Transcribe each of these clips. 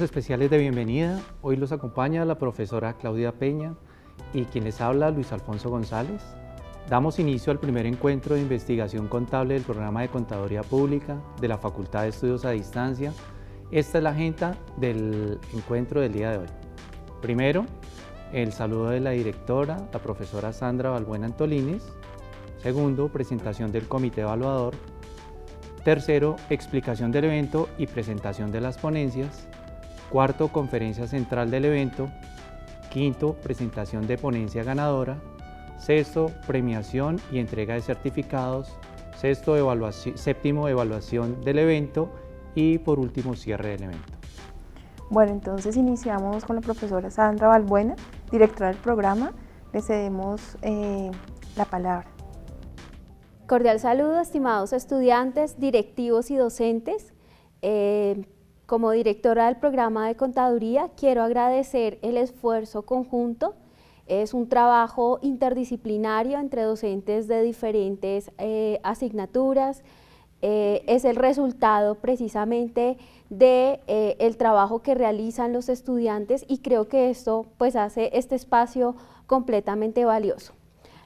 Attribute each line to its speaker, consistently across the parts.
Speaker 1: especiales de bienvenida. Hoy los acompaña la profesora Claudia Peña y quien les habla Luis Alfonso González. Damos inicio al primer encuentro de investigación contable del programa de Contaduría Pública de la Facultad de Estudios a Distancia. Esta es la agenda del encuentro del día de hoy. Primero, el saludo de la directora, la profesora Sandra Balbuena Antolines. Segundo, presentación del comité evaluador. Tercero, explicación del evento y presentación de las ponencias. Cuarto, conferencia central del evento. Quinto, presentación de ponencia ganadora. Sexto, premiación y entrega de certificados. Sexto, evaluación, séptimo, evaluación del evento. Y por último, cierre del evento.
Speaker 2: Bueno, entonces iniciamos con la profesora Sandra Balbuena, directora del programa. Le
Speaker 3: cedemos eh, la palabra. Cordial saludo, estimados estudiantes, directivos y docentes. Eh, como directora del programa de contaduría, quiero agradecer el esfuerzo conjunto. Es un trabajo interdisciplinario entre docentes de diferentes eh, asignaturas. Eh, es el resultado precisamente de eh, el trabajo que realizan los estudiantes y creo que esto pues hace este espacio completamente valioso.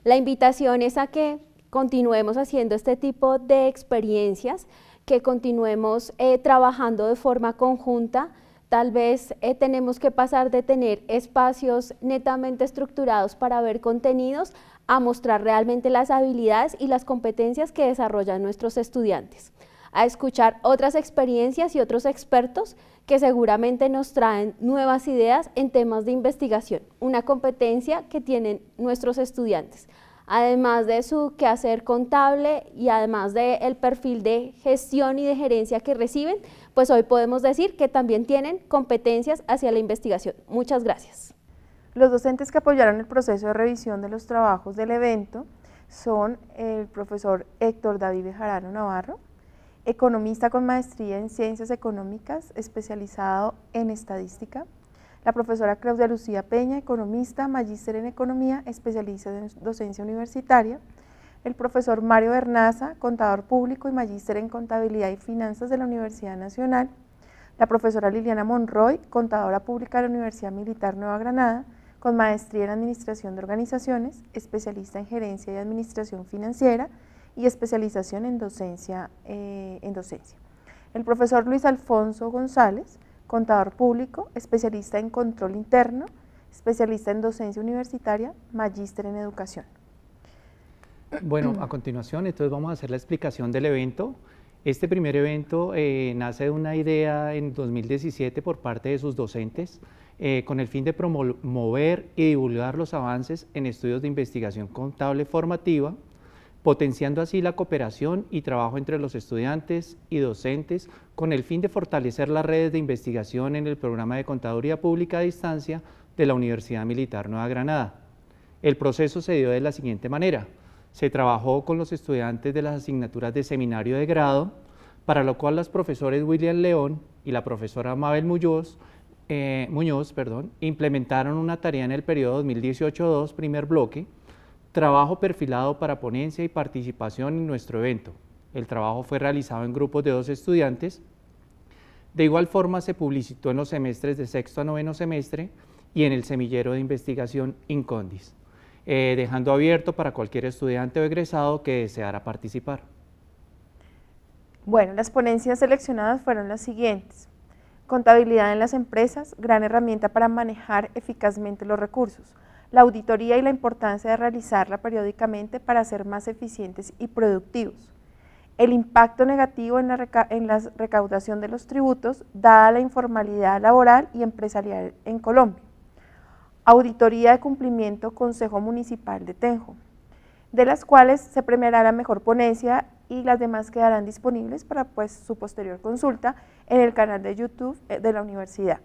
Speaker 3: La invitación es a que continuemos haciendo este tipo de experiencias que continuemos eh, trabajando de forma conjunta. Tal vez eh, tenemos que pasar de tener espacios netamente estructurados para ver contenidos a mostrar realmente las habilidades y las competencias que desarrollan nuestros estudiantes, a escuchar otras experiencias y otros expertos que seguramente nos traen nuevas ideas en temas de investigación, una competencia que tienen nuestros estudiantes además de su quehacer contable y además del el perfil de gestión y de gerencia que reciben, pues hoy podemos decir que también tienen competencias hacia la investigación. Muchas gracias. Los docentes que apoyaron el proceso de revisión
Speaker 2: de los trabajos del evento son el profesor Héctor David Jarano Navarro, economista con maestría en Ciencias Económicas, especializado en Estadística, la profesora Claudia Lucía Peña, economista, magíster en economía, especialista en docencia universitaria. El profesor Mario Bernaza, contador público y magíster en contabilidad y finanzas de la Universidad Nacional. La profesora Liliana Monroy, contadora pública de la Universidad Militar Nueva Granada, con maestría en administración de organizaciones, especialista en gerencia y administración financiera y especialización en docencia. Eh, en docencia. El profesor Luis Alfonso González, contador público, especialista en control interno, especialista en docencia universitaria, magíster en educación.
Speaker 1: Bueno, a continuación entonces vamos a hacer la explicación del evento. Este primer evento eh, nace de una idea en 2017 por parte de sus docentes eh, con el fin de promover y divulgar los avances en estudios de investigación contable formativa, potenciando así la cooperación y trabajo entre los estudiantes y docentes con el fin de fortalecer las redes de investigación en el programa de Contaduría Pública a Distancia de la Universidad Militar Nueva Granada. El proceso se dio de la siguiente manera. Se trabajó con los estudiantes de las asignaturas de seminario de grado, para lo cual las profesores William León y la profesora Mabel Muñoz, eh, Muñoz perdón, implementaron una tarea en el periodo 2018-2, primer bloque, Trabajo perfilado para ponencia y participación en nuestro evento. El trabajo fue realizado en grupos de dos estudiantes. De igual forma se publicitó en los semestres de sexto a noveno semestre y en el semillero de investigación Incondis, eh, dejando abierto para cualquier estudiante o egresado que deseara participar.
Speaker 2: Bueno, las ponencias seleccionadas fueron las siguientes. Contabilidad en las empresas, gran herramienta para manejar eficazmente los recursos la auditoría y la importancia de realizarla periódicamente para ser más eficientes y productivos. El impacto negativo en la, en recaudación de los tributos, dada la informalidad laboral y empresarial en Colombia. Auditoría de cumplimiento Consejo Municipal de Tenjo, de las cuales se premiará la mejor ponencia y las demás quedarán disponibles para pues, su posterior consulta en el canal de YouTube eh, de la universidad.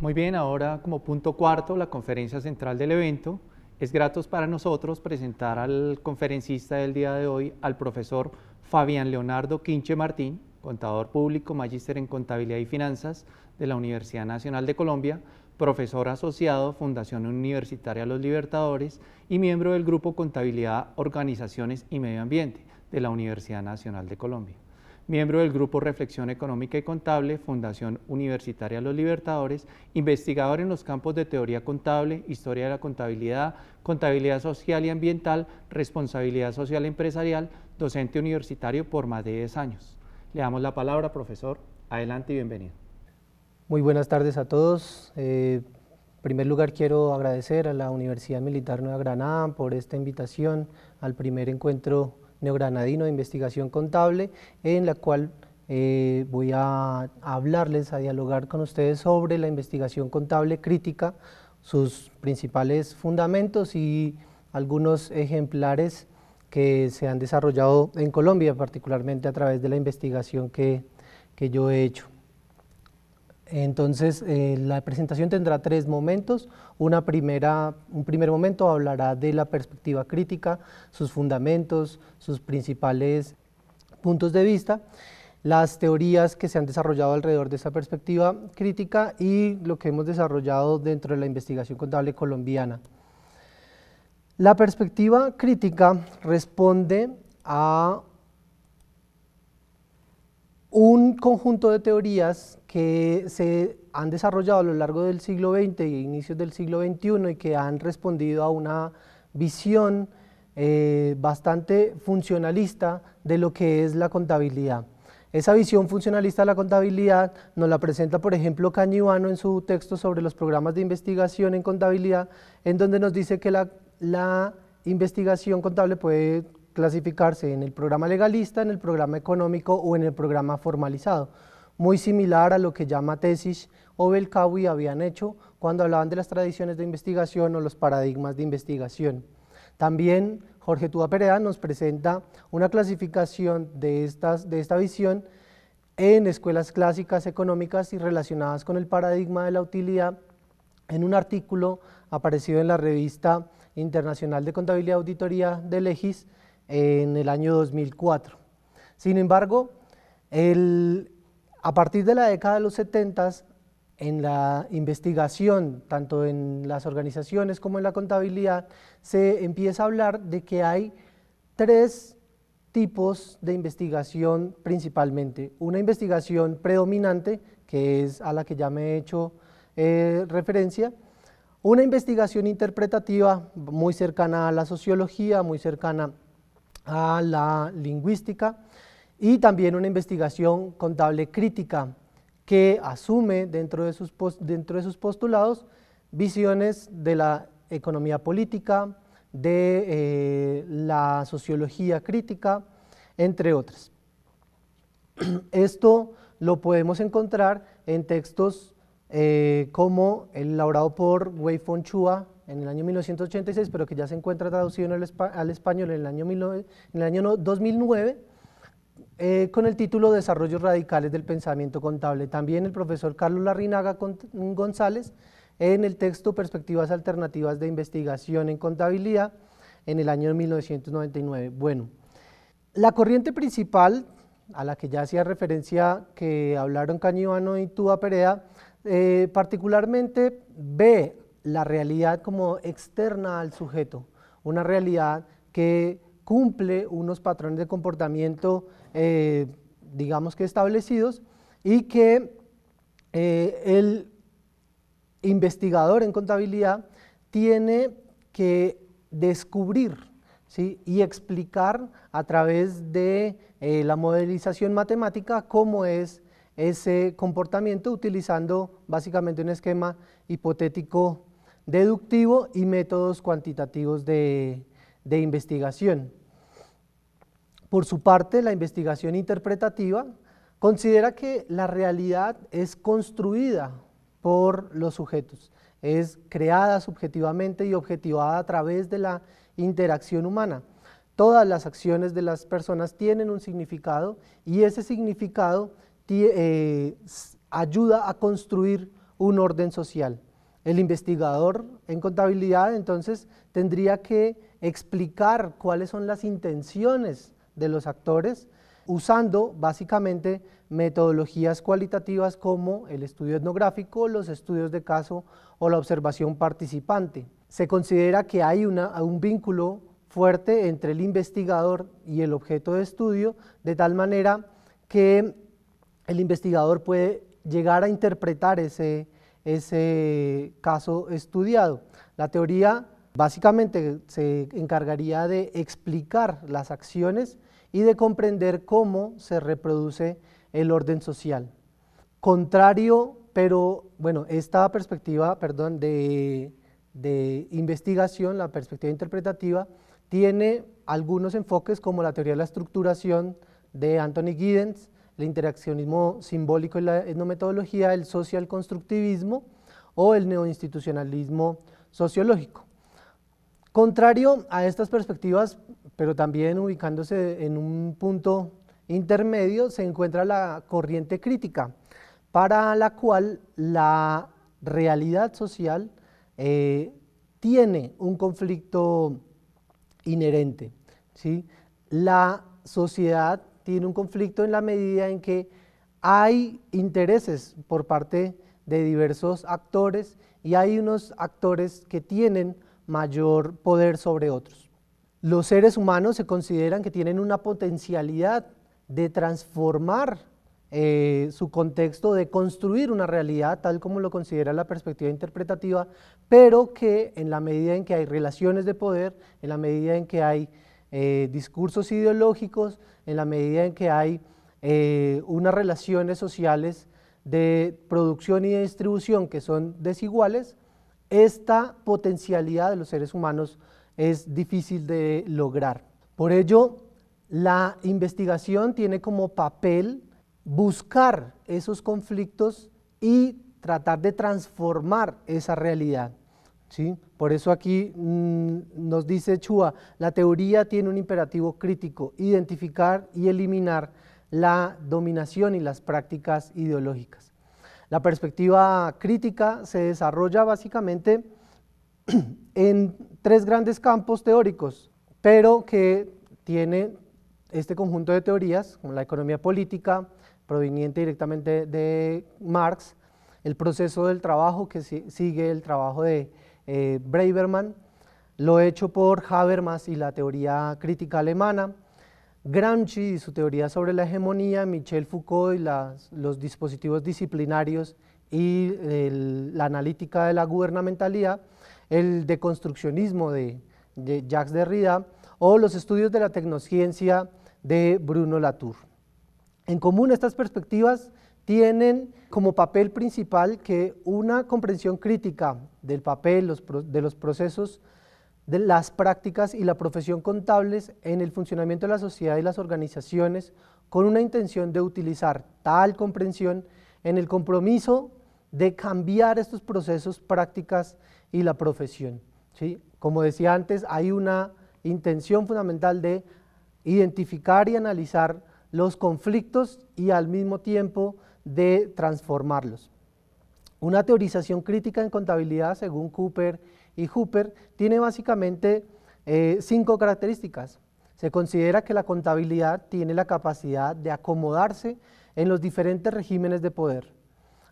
Speaker 1: Muy bien, ahora como punto cuarto, la conferencia central del evento. Es gratos para nosotros presentar al conferencista del día de hoy, al profesor Fabián Leonardo Quinche Martín, contador público, magíster en contabilidad y finanzas de la Universidad Nacional de Colombia, profesor asociado Fundación Universitaria Los Libertadores y miembro del Grupo Contabilidad, Organizaciones y Medio Ambiente de la Universidad Nacional de Colombia miembro del Grupo Reflexión Económica y Contable, Fundación Universitaria Los Libertadores, investigador en los campos de teoría contable, historia de la contabilidad, contabilidad social y ambiental, responsabilidad social empresarial, docente universitario por más de 10 años. Le damos la palabra, profesor. Adelante y bienvenido.
Speaker 4: Muy buenas tardes a todos. Eh, en primer lugar, quiero agradecer a la Universidad Militar Nueva Granada por esta invitación al primer encuentro neogranadino de investigación contable, en la cual eh, voy a hablarles, a dialogar con ustedes sobre la investigación contable crítica, sus principales fundamentos y algunos ejemplares que se han desarrollado en Colombia, particularmente a través de la investigación que yo he hecho. Entonces, eh, la presentación tendrá tres momentos. Una primera, un primer momento hablará de la perspectiva crítica, sus fundamentos, sus principales puntos de vista, las teorías que se han desarrollado alrededor de esa perspectiva crítica y lo que hemos desarrollado dentro de la investigación contable colombiana. La perspectiva crítica responde a un conjunto de teorías que se han desarrollado a lo largo del siglo XX y inicios del siglo XXI y que han respondido a una visión eh, bastante funcionalista de lo que es la contabilidad. Esa visión funcionalista de la contabilidad nos la presenta, por ejemplo, Cañivano en su texto sobre los programas de investigación en contabilidad, en donde nos dice que la, la investigación contable puede clasificarse en el programa legalista, en el programa económico o en el programa formalizado, muy similar a lo que llama tesis o Belkawi habían hecho cuando hablaban de las tradiciones de investigación o los paradigmas de investigación. También Jorge Tuba Pereda nos presenta una clasificación de, de esta visión en escuelas clásicas económicas y relacionadas con el paradigma de la utilidad en un artículo aparecido en la revista Internacional de Contabilidad y Auditoría de Legis en el año 2004. Sin embargo, a partir de la década de los 70, en la investigación, tanto en las organizaciones como en la contabilidad, se empieza a hablar de que hay tres tipos de investigación principalmente. Una investigación predominante, que es a la que ya me he hecho eh, referencia, una investigación interpretativa muy cercana a la sociología, muy cercana a a la lingüística y también una investigación contable crítica que asume dentro de sus, dentro de sus postulados visiones de la economía política, de eh, la sociología crítica, entre otras. Esto lo podemos encontrar en textos eh, como el elaborado por Wei Chua en el año 1986, pero que ya se encuentra traducido al español en el año, 2009, eh, con el título Desarrollos Radicales del Pensamiento Contable. También el profesor Carlos Larrinaga González, en el texto Perspectivas Alternativas de Investigación en Contabilidad, en el año 1999. Bueno, la corriente principal a la que ya hacía referencia que hablaron Cañivano y Tuba Perea, eh, particularmente ve la realidad como externa al sujeto, una realidad que cumple unos patrones de comportamiento, eh, digamos que establecidos, y que eh, el investigador en contabilidad tiene que descubrir y explicar a través de eh, la modelización matemática cómo es ese comportamiento utilizando básicamente un esquema hipotético deductivo y métodos cuantitativos de, investigación. Por su parte, la investigación interpretativa considera que la realidad es construida por los sujetos, es creada subjetivamente y objetivada a través de la interacción humana. Todas las acciones de las personas tienen un significado y ese significado eh, ayuda a construir un orden social. El investigador en contabilidad entonces tendría que explicar cuáles son las intenciones de los actores usando básicamente metodologías cualitativas como el estudio etnográfico, los estudios de caso o la observación participante. Se considera que hay un vínculo fuerte entre el investigador y el objeto de estudio, de tal manera que el investigador puede llegar a interpretar ese, ese caso estudiado. La teoría básicamente se encargaría de explicar las acciones y de comprender cómo se reproduce el orden social. Contrario, pero bueno, esta perspectiva, perdón, de, de investigación, la perspectiva interpretativa, tiene algunos enfoques como la teoría de la estructuración de Anthony Giddens, el interaccionismo simbólico y la etnometodología, el social constructivismo o el neoinstitucionalismo sociológico. Contrario a estas perspectivas, pero también ubicándose en un punto intermedio, se encuentra la corriente crítica, para la cual la realidad social eh, tiene un conflicto inherente. ¿sí? La sociedad tiene un conflicto en la medida en que hay intereses por parte de diversos actores y hay unos actores que tienen mayor poder sobre otros. Los seres humanos se consideran que tienen una potencialidad de transformar eh, su contexto, de construir una realidad tal como lo considera la perspectiva interpretativa, pero que en la medida en que hay relaciones de poder, en la medida en que hay eh, discursos ideológicos en la medida en que hay eh, unas relaciones sociales de producción y distribución que son desiguales, esta potencialidad de los seres humanos es difícil de lograr. Por ello, la investigación tiene como papel buscar esos conflictos y tratar de transformar esa realidad. ¿sí? Por eso aquí mm, nos dice Chua, la teoría tiene un imperativo crítico, identificar y eliminar la dominación y las prácticas ideológicas. La perspectiva crítica se desarrolla básicamente en tres grandes campos teóricos, pero que tiene este conjunto de teorías, como la economía política, proveniente directamente de Marx, el proceso del trabajo que sigue el trabajo de eh, Braverman, lo hecho por Habermas y la teoría crítica alemana, Gramsci y su teoría sobre la hegemonía, Michel Foucault y los dispositivos disciplinarios y la analítica de la gubernamentalidad, el deconstruccionismo de, de Jacques Derrida o los estudios de la tecnociencia de Bruno Latour. En común estas perspectivas tienen como papel principal que una comprensión crítica del papel, de los procesos, de las prácticas y la profesión contables en el funcionamiento de la sociedad y las organizaciones con una intención de utilizar tal comprensión en el compromiso de cambiar estos procesos, prácticas y la profesión. ¿sí? Como decía antes, hay una intención fundamental de identificar y analizar los conflictos y al mismo tiempo de transformarlos. Una teorización crítica en contabilidad, según Cooper y Hooper, tiene básicamente eh, cinco características. Se considera que la contabilidad tiene la capacidad de acomodarse en los diferentes regímenes de poder.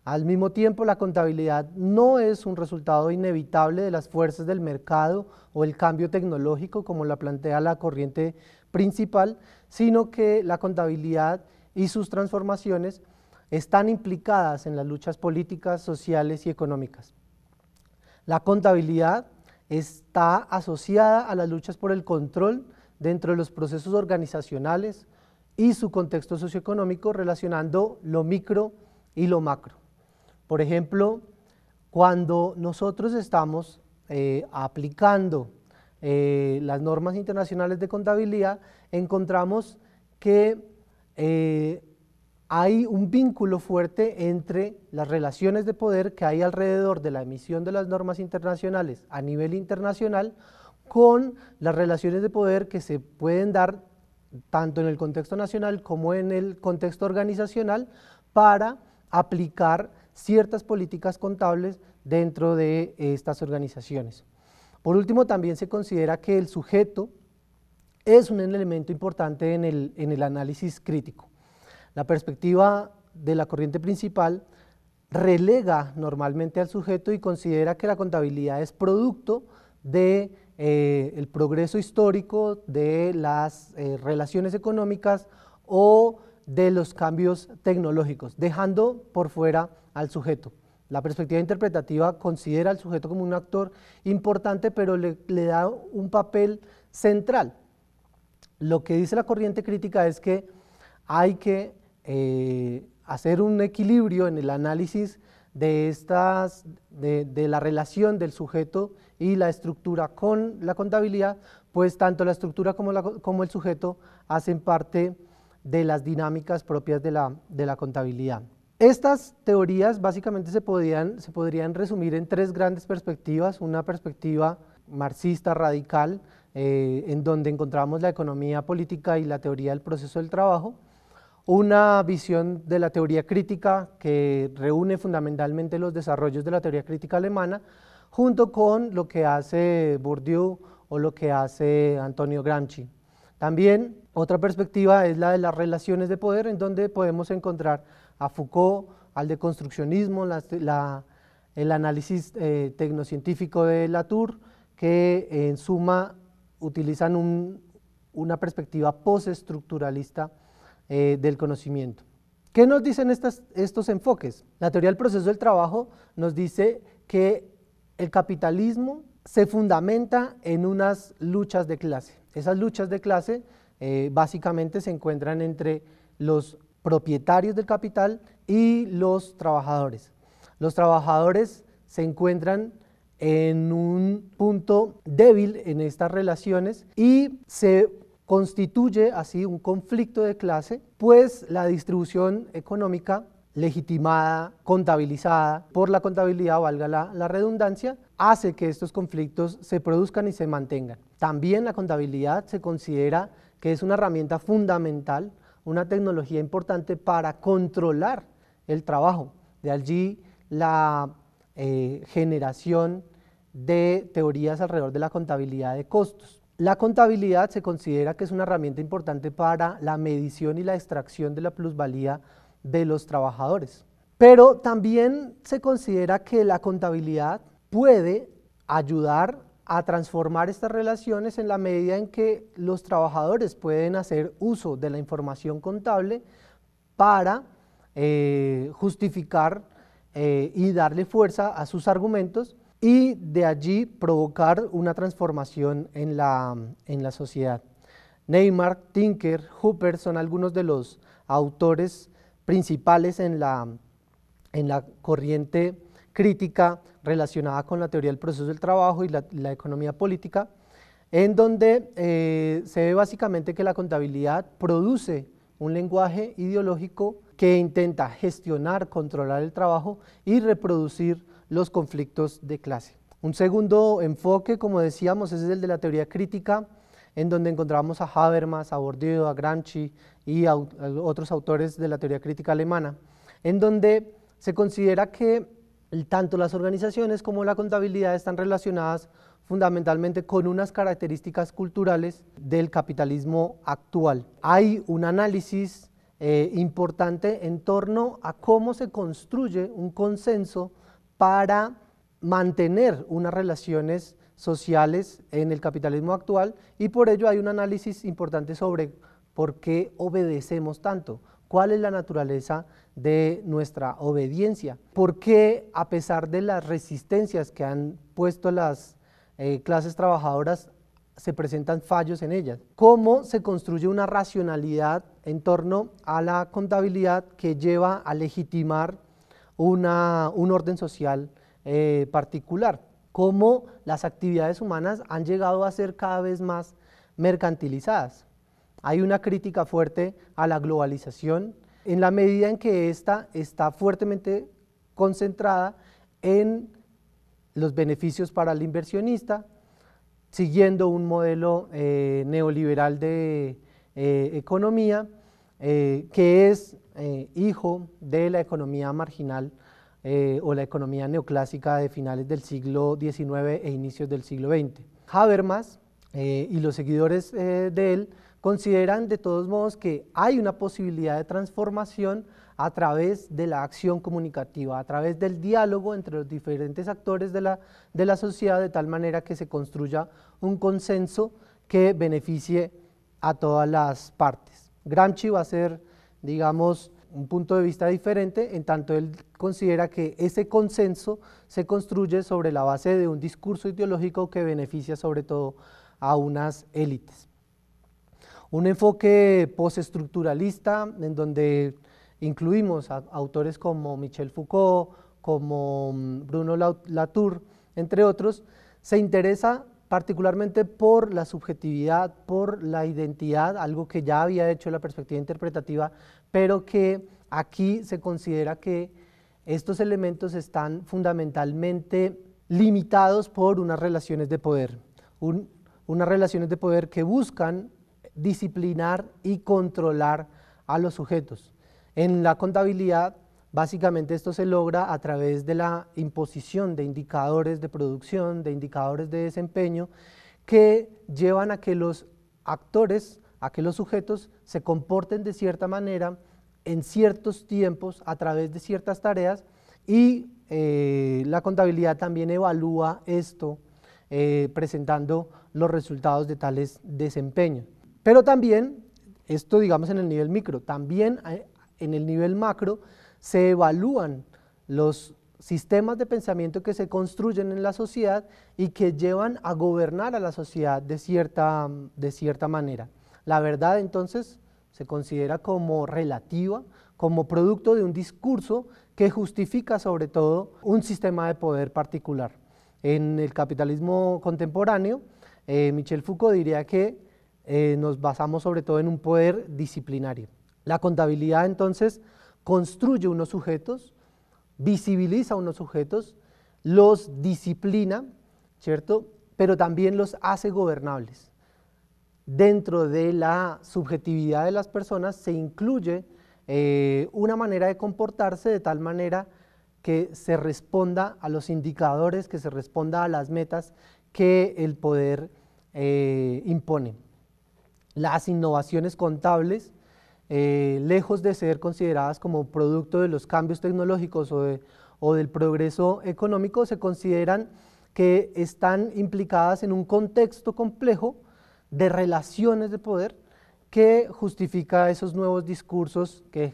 Speaker 4: Al mismo tiempo, la contabilidad no es un resultado inevitable de las fuerzas del mercado o el cambio tecnológico, como la plantea la corriente principal, sino que la contabilidad y sus transformaciones están implicadas en las luchas políticas, sociales y económicas. La contabilidad está asociada a las luchas por el control dentro de los procesos organizacionales y su contexto socioeconómico relacionando lo micro y lo macro. Por ejemplo, cuando nosotros estamos eh, aplicando eh, las normas internacionales de contabilidad, encontramos que eh, hay un vínculo fuerte entre las relaciones de poder que hay alrededor de la emisión de las normas internacionales a nivel internacional con las relaciones de poder que se pueden dar tanto en el contexto nacional como en el contexto organizacional para aplicar ciertas políticas contables dentro de eh, estas organizaciones. Por último, también se considera que el sujeto es un elemento importante en el, análisis crítico. La perspectiva de la corriente principal relega normalmente al sujeto y considera que la contabilidad es producto del eh, progreso histórico de las eh, relaciones económicas o de los cambios tecnológicos, dejando por fuera al sujeto. La perspectiva interpretativa considera al sujeto como un actor importante, pero le da un papel central. Lo que dice la corriente crítica es que hay que eh, hacer un equilibrio en el análisis de, estas, de, la relación del sujeto y la estructura con la contabilidad, pues tanto la estructura como, el sujeto hacen parte de las dinámicas propias de la, contabilidad. Estas teorías básicamente se, podrían resumir en tres grandes perspectivas, una perspectiva marxista radical, eh, en donde encontramos la economía política y la teoría del proceso del trabajo, una visión de la teoría crítica que reúne fundamentalmente los desarrollos de la teoría crítica alemana junto con lo que hace Bourdieu o lo que hace Antonio Gramsci. También otra perspectiva es la de las relaciones de poder, en donde podemos encontrar a Foucault, al deconstruccionismo, el análisis eh, tecnocientífico de Latour, que en suma utilizan una perspectiva postestructuralista eh, del conocimiento. ¿Qué nos dicen estos enfoques? La teoría del proceso del trabajo nos dice que el capitalismo se fundamenta en unas luchas de clase. Esas luchas de clase eh, básicamente se encuentran entre los propietarios del capital y los trabajadores. Los trabajadores se encuentran en un punto débil en estas relaciones y se Constituye así un conflicto de clase, pues la distribución económica legitimada, contabilizada por la contabilidad, valga la, redundancia, hace que estos conflictos se produzcan y se mantengan. También la contabilidad se considera que es una herramienta fundamental, una tecnología importante para controlar el trabajo. De allí la eh, generación de teorías alrededor de la contabilidad de costos. La contabilidad se considera que es una herramienta importante para la medición y la extracción de la plusvalía de los trabajadores. Pero también se considera que la contabilidad puede ayudar a transformar estas relaciones en la medida en que los trabajadores pueden hacer uso de la información contable para eh, justificar eh, y darle fuerza a sus argumentos y de allí provocar una transformación en la, en la sociedad. Neymar, Tinker, Hooper son algunos de los autores principales en la, en la corriente crítica relacionada con la teoría del proceso del trabajo y la, economía política, en donde eh, se ve básicamente que la contabilidad produce un lenguaje ideológico que intenta gestionar, controlar el trabajo y reproducir los conflictos de clase. Un segundo enfoque, como decíamos, es el de la teoría crítica, en donde encontramos a Habermas, a Bourdieu, a Gramsci y a, otros autores de la teoría crítica alemana, en donde se considera que tanto las organizaciones como la contabilidad están relacionadas fundamentalmente con unas características culturales del capitalismo actual. Hay un análisis eh, importante en torno a cómo se construye un consenso para mantener unas relaciones sociales en el capitalismo actual y por ello hay un análisis importante sobre por qué obedecemos tanto, cuál es la naturaleza de nuestra obediencia, por qué a pesar de las resistencias que han puesto las eh, clases trabajadoras se presentan fallos en ellas, cómo se construye una racionalidad en torno a la contabilidad que lleva a legitimar un orden social eh, particular, cómo las actividades humanas han llegado a ser cada vez más mercantilizadas. Hay una crítica fuerte a la globalización en la medida en que ésta está fuertemente concentrada en los beneficios para el inversionista, siguiendo un modelo eh, neoliberal de eh, economía eh, que es eh, hijo de la economía marginal eh, o la economía neoclásica de finales del siglo XIX e inicios del siglo XX. Habermas y los seguidores de él consideran de todos modos que hay una posibilidad de transformación a través de la acción comunicativa, a través del diálogo entre los diferentes actores de la sociedad, de tal manera que se construya un consenso que beneficie a todas las partes. Gramsci va a ser, digamos, un punto de vista diferente, en tanto él considera que ese consenso se construye sobre la base de un discurso ideológico que beneficia sobre todo a unas élites. Un enfoque postestructuralista en donde incluimos a autores como Michel Foucault, como mm, Bruno Latour, entre otros, se interesa particularmente por la subjetividad, por la identidad, algo que ya había hecho la perspectiva interpretativa, pero que aquí se considera que estos elementos están fundamentalmente limitados por unas relaciones de poder, unas relaciones de poder que buscan disciplinar y controlar a los sujetos. En la contabilidad Básicamente esto se logra a través de la imposición de indicadores de producción, de indicadores de desempeño, que llevan a que los actores, a que los sujetos se comporten de cierta manera en ciertos tiempos a través de ciertas tareas y eh, la contabilidad también evalúa esto eh, presentando los resultados de tales desempeños. Pero también, esto digamos en el nivel micro, también eh, en el nivel macro se evalúan los sistemas de pensamiento que se construyen en la sociedad y que llevan a gobernar a la sociedad de cierta, manera. La verdad entonces se considera como relativa, como producto de un discurso que justifica sobre todo un sistema de poder particular. En el capitalismo contemporáneo, eh, Michel Foucault diría que eh, nos basamos sobre todo en un poder disciplinario. La contabilidad entonces construye unos sujetos, visibiliza unos sujetos, los disciplina, ¿cierto? Pero también los hace gobernables. Dentro de la subjetividad de las personas se incluye eh, una manera de comportarse de tal manera que se responda a los indicadores, que se responda a las metas que el poder eh, impone. Las innovaciones contables eh, lejos de ser consideradas como producto de los cambios tecnológicos o, del progreso económico, se consideran que están implicadas en un contexto complejo de relaciones de poder que justifica esos nuevos discursos que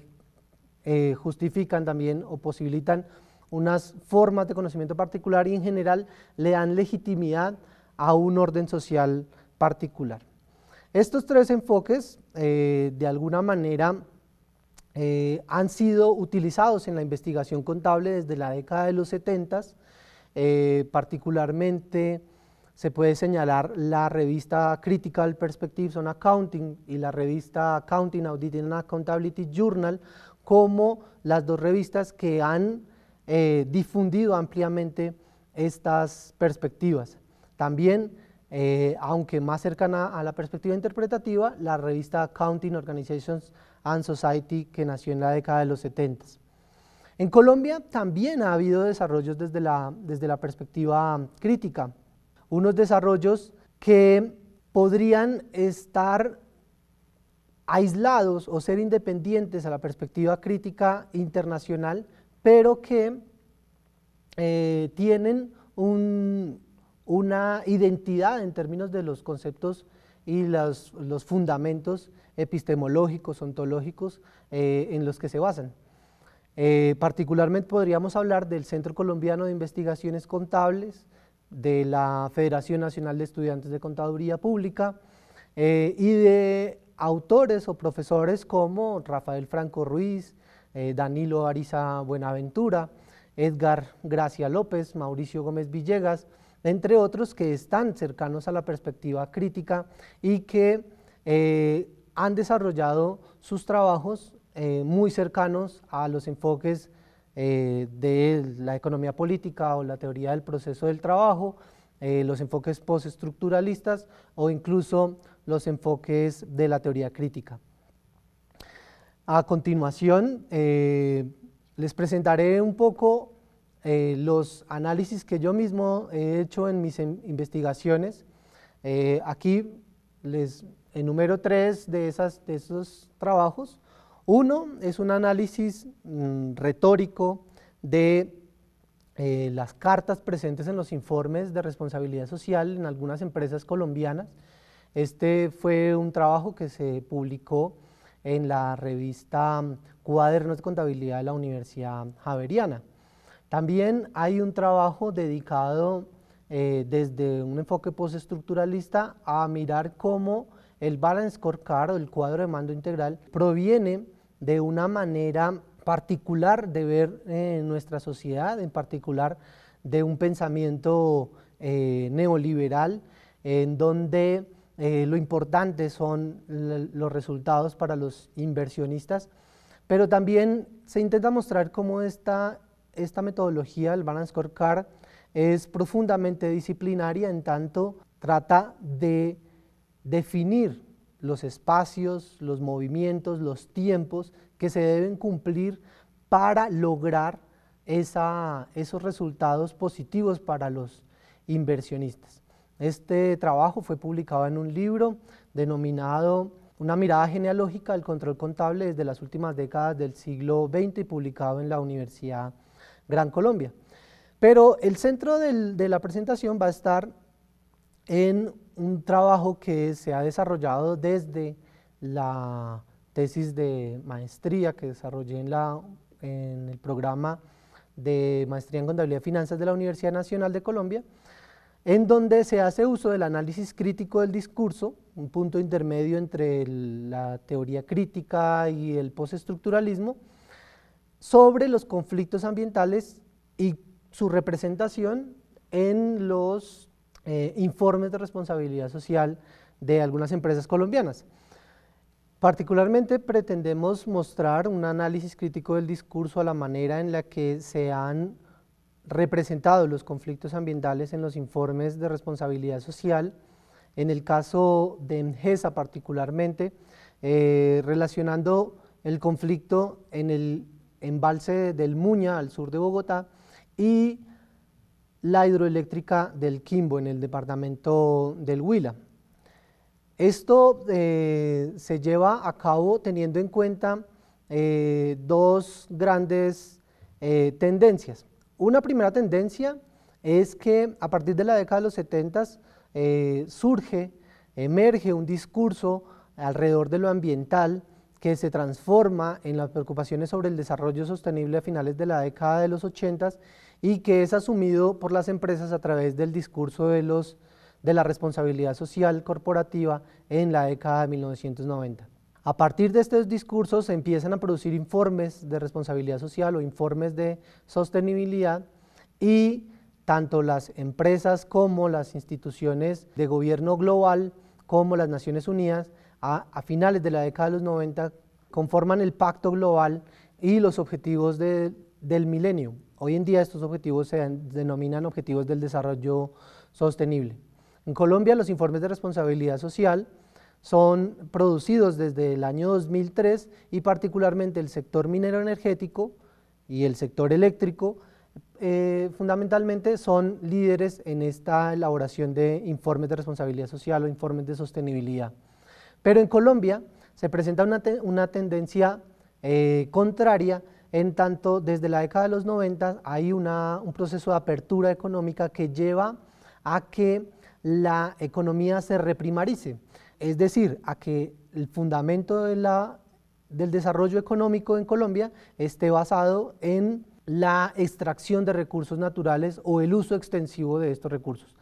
Speaker 4: eh, justifican también o posibilitan unas formas de conocimiento particular y en general le dan legitimidad a un orden social particular. Estos tres enfoques, eh, de alguna manera, eh, han sido utilizados en la investigación contable desde la década de los 70, s eh, particularmente se puede señalar la revista Critical Perspectives on Accounting y la revista Accounting Auditing and Accountability Journal como las dos revistas que han difundido ampliamente estas perspectivas. También eh, aunque más cercana a la perspectiva interpretativa, la revista Accounting Organizations and Society, que nació en la década de los 70. En Colombia también ha habido desarrollos desde la, desde la perspectiva crítica, unos desarrollos que podrían estar aislados o ser independientes a la perspectiva crítica internacional, pero que eh, tienen un, una identidad en términos de los conceptos y los, fundamentos epistemológicos, ontológicos eh, en los que se basan. Eh, particularmente podríamos hablar del Centro Colombiano de Investigaciones Contables, de la Federación Nacional de Estudiantes de Contaduría Pública eh, y de autores o profesores como Rafael Franco Ruiz, Danilo Ariza Buenaventura, Edgar Gracia López, Mauricio Gómez Villegas, entre otros que están cercanos a la perspectiva crítica y que eh, han desarrollado sus trabajos eh, muy cercanos a los enfoques eh, de la economía política o la teoría del proceso del trabajo, los enfoques postestructuralistas o incluso los enfoques de la teoría crítica. A continuación, les presentaré un poco eh, los análisis que yo mismo he hecho en mis investigaciones. Eh, aquí les enumero tres de, esos trabajos. Uno es un análisis mm, retórico de eh, las cartas presentes en los informes de responsabilidad social en algunas empresas colombianas. Este fue un trabajo que se publicó en la revista Cuadernos de Contabilidad de la Universidad Javeriana. También hay un trabajo dedicado eh, desde un enfoque postestructuralista a mirar cómo el balance scorecard o el cuadro de mando integral proviene de una manera particular de ver eh, nuestra sociedad, en particular de un pensamiento eh, neoliberal, en donde lo importante son los resultados para los inversionistas, pero también se intenta mostrar cómo esta esta metodología, el Balance Scorecard, es profundamente disciplinaria en tanto trata de definir los espacios, los movimientos, los tiempos que se deben cumplir para lograr esos resultados positivos para los inversionistas. Este trabajo fue publicado en un libro denominado Una mirada genealógica del control contable desde las últimas décadas del siglo XX y publicado en la Universidad Gran Colombia. Pero el centro de la presentación va a estar en un trabajo que se ha desarrollado desde la tesis de maestría que desarrollé en, el programa de maestría en contabilidad y finanzas de la Universidad Nacional de Colombia, en donde se hace uso del análisis crítico del discurso, un punto intermedio entre la teoría crítica y el postestructuralismo, sobre los conflictos ambientales y su representación en los eh, informes de responsabilidad social de algunas empresas colombianas. Particularmente pretendemos mostrar un análisis crítico del discurso a la manera en la que se han representado los conflictos ambientales en los informes de responsabilidad social, en el caso de MGESA particularmente, eh, relacionando el conflicto en el embalse del Muña al sur de Bogotá y la hidroeléctrica del Quimbo en el departamento del Huila. Esto eh, se lleva a cabo teniendo en cuenta eh, dos grandes eh, tendencias. Una primera tendencia es que a partir de la década de los 70 surge, emerge un discurso alrededor de lo ambiental que se transforma en las preocupaciones sobre el desarrollo sostenible a finales de la década de los 80 y que es asumido por las empresas a través del discurso de, los, de la responsabilidad social corporativa en la década de 1990. A partir de estos discursos se empiezan a producir informes de responsabilidad social o informes de sostenibilidad y tanto las empresas como las instituciones de gobierno global como las Naciones Unidas a, finales de la década de los 90 conforman el pacto global y los objetivos del milenio. Hoy en día estos objetivos se denominan objetivos del desarrollo sostenible. En Colombia los informes de responsabilidad social son producidos desde el año 2003 y particularmente el sector minero energético y el sector eléctrico eh, fundamentalmente son líderes en esta elaboración de informes de responsabilidad social o informes de sostenibilidad. Pero en Colombia se presenta una, tendencia eh, contraria en tanto, desde la década de los 90 hay un proceso de apertura económica que lleva a que la economía se reprimarice, es decir, a que el fundamento del desarrollo económico en Colombia esté basado en la extracción de recursos naturales o el uso extensivo de estos recursos.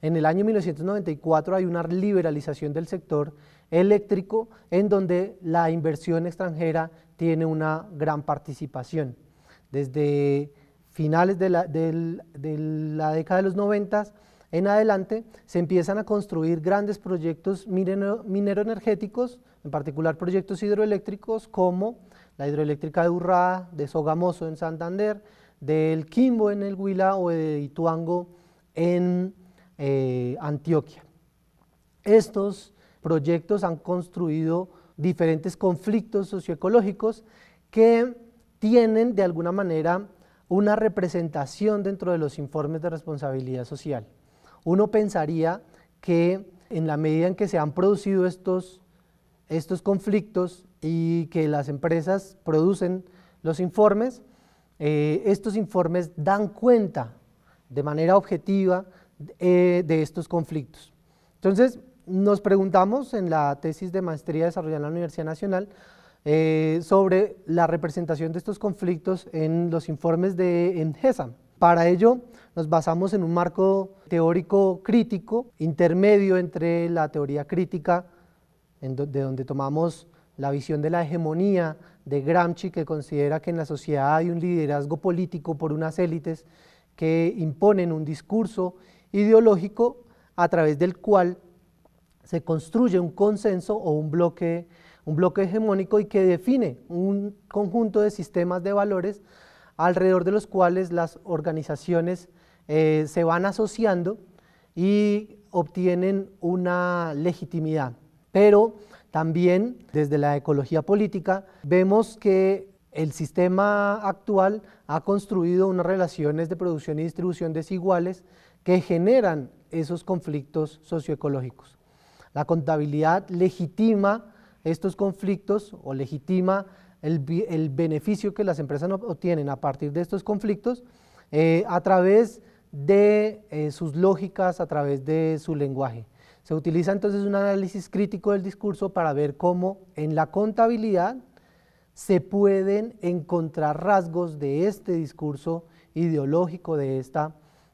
Speaker 4: En el año 1994 hay una liberalización del sector eléctrico, en donde la inversión extranjera tiene una gran participación. Desde finales de la, de la década de los 90 en adelante se empiezan a construir grandes proyectos minero, energéticos en particular proyectos hidroeléctricos como la hidroeléctrica de Urrá, de Sogamoso en Santander, del Quimbo en el Huila o de Ituango en eh, Antioquia. Estos proyectos han construido diferentes conflictos socioecológicos que tienen de alguna manera una representación dentro de los informes de responsabilidad social. Uno pensaría que en la medida en que se han producido estos, estos conflictos y que las empresas producen los informes, eh, estos informes dan cuenta de manera objetiva eh, de estos conflictos. Entonces, nos preguntamos en la tesis de maestría desarrollada en la Universidad Nacional eh, sobre la representación de estos conflictos en los informes de ENGESAM. Para ello nos basamos en un marco teórico crítico, intermedio entre la teoría crítica, de donde tomamos la visión de la hegemonía de Gramsci, que considera que en la sociedad hay un liderazgo político por unas élites que imponen un discurso ideológico a través del cual se construye un consenso o un bloque, un bloque hegemónico y que define un conjunto de sistemas de valores alrededor de los cuales las organizaciones eh, se van asociando y obtienen una legitimidad. Pero también desde la ecología política vemos que el sistema actual ha construido unas relaciones de producción y distribución desiguales que generan esos conflictos socioecológicos. La contabilidad legitima estos conflictos o legitima el, beneficio que las empresas obtienen a partir de estos conflictos eh, a través de eh, sus lógicas, a través de su lenguaje. Se utiliza entonces un análisis crítico del discurso para ver cómo en la contabilidad se pueden encontrar rasgos de este discurso ideológico, de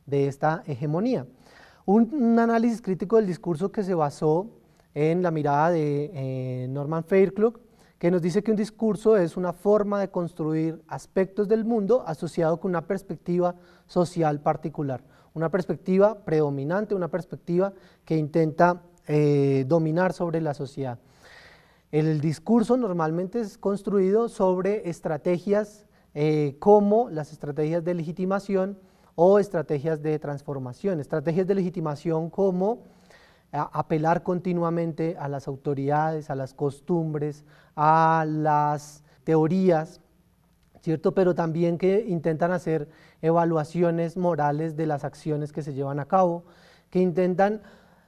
Speaker 4: de esta hegemonía. Un, análisis crítico del discurso que se basó en la mirada de eh, Norman Fairclough, que nos dice que un discurso es una forma de construir aspectos del mundo asociado con una perspectiva social particular, una perspectiva predominante, una perspectiva que intenta eh, dominar sobre la sociedad. El discurso normalmente es construido sobre estrategias eh, como las estrategias de legitimación, o estrategias de transformación, estrategias de legitimación como eh, apelar continuamente a las autoridades, a las costumbres, a las teorías, ¿cierto? Pero también que intentan hacer evaluaciones morales de las acciones que se llevan a cabo, que intentan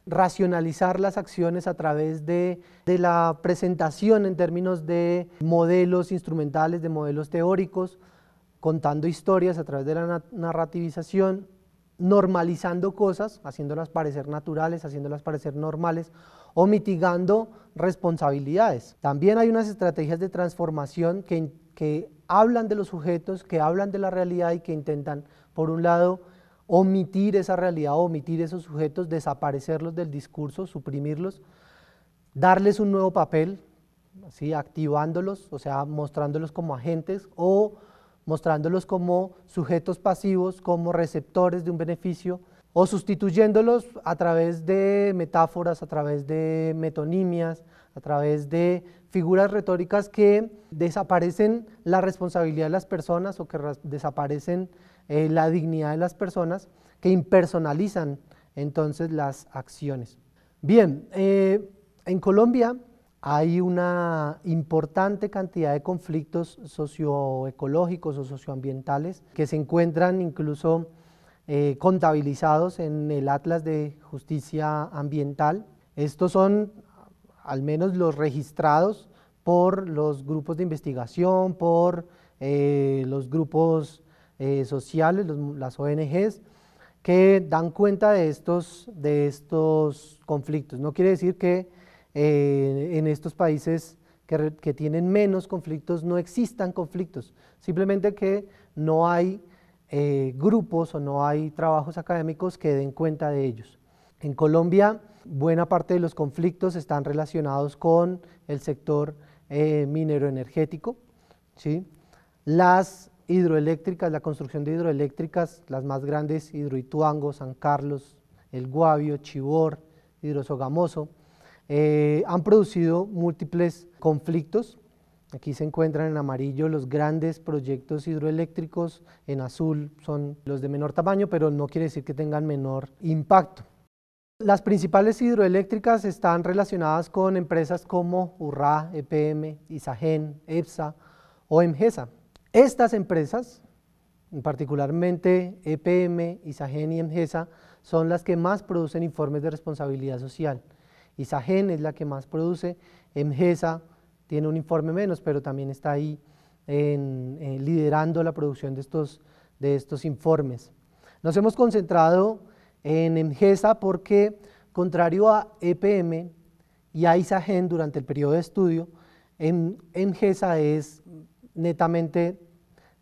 Speaker 4: racionalizar las acciones a través de, de, la presentación en términos de modelos instrumentales, de modelos teóricos, contando historias a través de la narrativización, normalizando cosas, haciéndolas parecer naturales, haciéndolas parecer normales o mitigando responsabilidades. También hay unas estrategias de transformación que, que hablan de los sujetos, que hablan de la realidad y que intentan, por un lado, omitir esa realidad, omitir esos sujetos, desaparecerlos del discurso, suprimirlos, darles un nuevo papel, ¿sí? activándolos, o sea, mostrándolos como agentes o mostrándolos como sujetos pasivos, como receptores de un beneficio, o sustituyéndolos a través de metáforas, a través de metonimias, a través de figuras retóricas que desaparecen la responsabilidad de las personas o que desaparecen eh, la dignidad de las personas, que impersonalizan entonces las acciones. Bien, eh, en Colombia hay una importante cantidad de conflictos socioecológicos o socioambientales que se encuentran incluso eh, contabilizados en el Atlas de Justicia Ambiental. Estos son al menos los registrados por los grupos de investigación, por eh, los grupos eh, sociales, las ONGs, que dan cuenta de estos, de estos conflictos. No quiere decir que eh, en estos países que, tienen menos conflictos no existan conflictos, simplemente que no hay eh, grupos o no hay trabajos académicos que den cuenta de ellos. En Colombia, buena parte de los conflictos están relacionados con el sector eh, minero energético, las hidroeléctricas, la construcción de hidroeléctricas, las más grandes, Hidroituango, San Carlos, El Guavio, Chibor, Hidrosogamoso, eh, han producido múltiples conflictos. Aquí se encuentran en amarillo los grandes proyectos hidroeléctricos, en azul son los de menor tamaño, pero no quiere decir que tengan menor impacto. Las principales hidroeléctricas están relacionadas con empresas como URRA, EPM, ISAGEN, EPSA o EMGESA. Estas empresas, particularmente EPM, ISAGEN y EMGESA, son las que más producen informes de responsabilidad social. Isagen es la que más produce, Emgesa tiene un informe menos, pero también está ahí eh, liderando la producción de estos, de estos informes. Nos hemos concentrado en Emgesa porque, contrario a EPM y a Isagen durante el periodo de estudio, Emgesa es netamente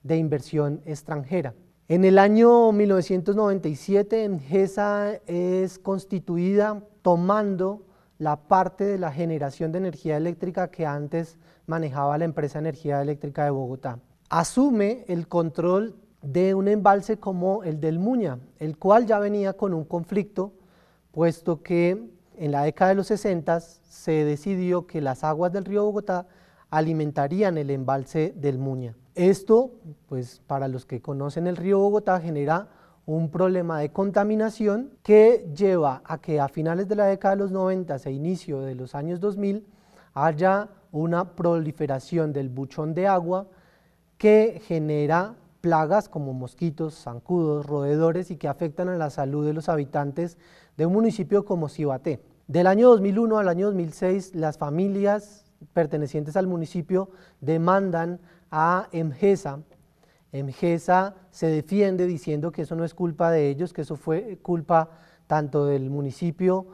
Speaker 4: de inversión extranjera. En el año 1997, Emgesa es constituida tomando la parte de la generación de energía eléctrica que antes manejaba la empresa Energía Eléctrica de Bogotá. Asume el control de un embalse como el del Muña, el cual ya venía con un conflicto, puesto que en la década de los 60 se decidió que las aguas del río Bogotá alimentarían el embalse del Muña. Esto, pues para los que conocen el río Bogotá, genera un problema de contaminación que lleva a que a finales de la década de los 90 e inicio de los años 2000 haya una proliferación del buchón de agua que genera plagas como mosquitos, zancudos, roedores y que afectan a la salud de los habitantes de un municipio como Cibaté. Del año 2001 al año 2006, las familias pertenecientes al municipio demandan a EMGESA GESA se defiende diciendo que eso no es culpa de ellos, que eso fue culpa tanto del municipio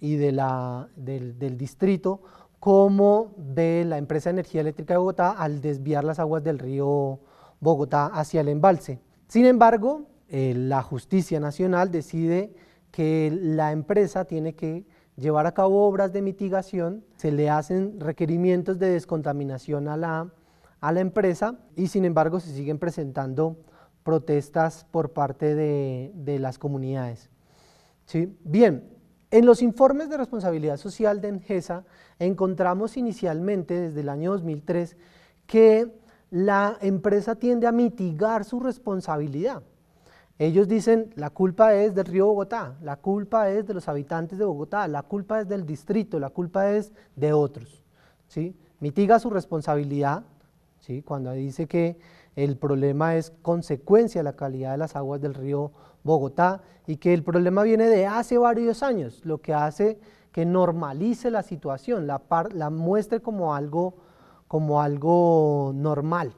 Speaker 4: y de la, del, distrito como de la empresa de energía eléctrica de Bogotá al desviar las aguas del río Bogotá hacia el embalse. Sin embargo, eh, la justicia nacional decide que la empresa tiene que llevar a cabo obras de mitigación, se le hacen requerimientos de descontaminación a la a la empresa y sin embargo se siguen presentando protestas por parte de, las comunidades. Bien, en los informes de responsabilidad social de ENGESA encontramos inicialmente desde el año 2003 que la empresa tiende a mitigar su responsabilidad. Ellos dicen, la culpa es del río Bogotá, la culpa es de los habitantes de Bogotá, la culpa es del distrito, la culpa es de otros. ¿sí? Mitiga su responsabilidad cuando dice que el problema es consecuencia de la calidad de las aguas del río Bogotá y que el problema viene de hace varios años, lo que hace que normalice la situación, la, muestre como algo, como algo normal.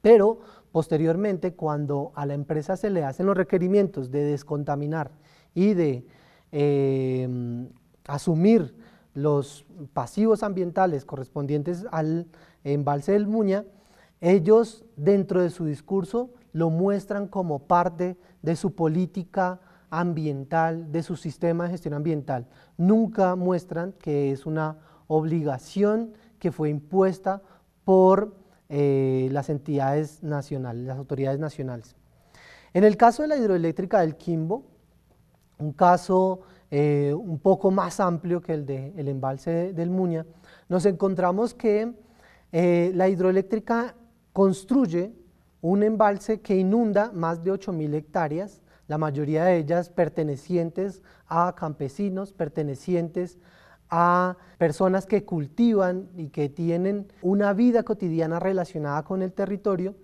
Speaker 4: Pero posteriormente, cuando a la empresa se le hacen los requerimientos de descontaminar y de eh, asumir los pasivos ambientales correspondientes al embalse del Muña, ellos dentro de su discurso lo muestran como parte de su política ambiental, de su sistema de gestión ambiental. Nunca muestran que es una obligación que fue impuesta por eh, las entidades nacionales, las autoridades nacionales. En el caso de la hidroeléctrica del Quimbo, un caso eh, un poco más amplio que el del el embalse del Muña, nos encontramos que eh, la hidroeléctrica construye un embalse que inunda más de 8.000 hectáreas, la mayoría de ellas pertenecientes a campesinos, pertenecientes a personas que cultivan y que tienen una vida cotidiana relacionada con el territorio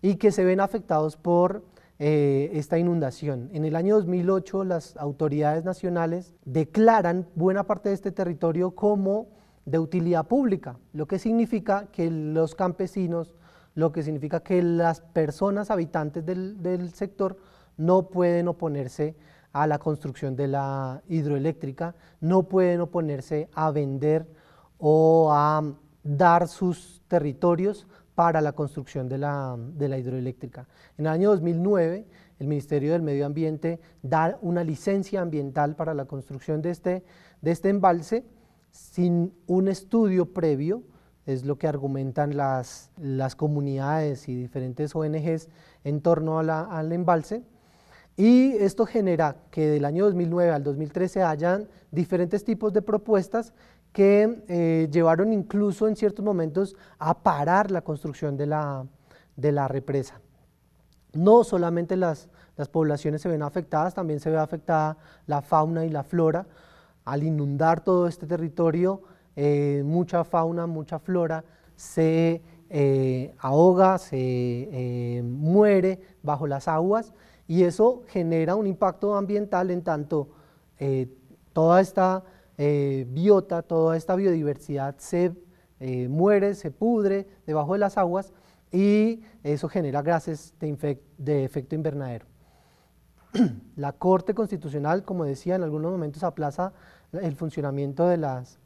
Speaker 4: y que se ven afectados por eh, esta inundación. En el año 2008 las autoridades nacionales declaran buena parte de este territorio como de utilidad pública, lo que significa que los campesinos, lo que significa que las personas habitantes del sector no pueden oponerse a la construcción de la hidroeléctrica, no pueden oponerse a vender o a dar sus territorios para la construcción de la, hidroeléctrica. En el año 2009, el Ministerio del Medio Ambiente da una licencia ambiental para la construcción de este, este embalse sin un estudio previo, es lo que argumentan las, comunidades y diferentes ONGs en torno al embalse. Y esto genera que del año 2009 al 2013 hayan diferentes tipos de propuestas que eh, llevaron incluso en ciertos momentos a parar la construcción de la, de la represa. No solamente las, las poblaciones se ven afectadas, también se ve afectada la fauna y la flora. Al inundar todo este territorio, eh, mucha fauna, mucha flora se eh, ahoga, se muere bajo las aguas y eso genera un impacto ambiental en tanto toda esta eh, biota, toda esta biodiversidad se eh, muere, se pudre debajo de las aguas y eso genera gases de, efecto invernadero. la Corte Constitucional, como decía, en algunos momentos aplaza el funcionamiento de, las,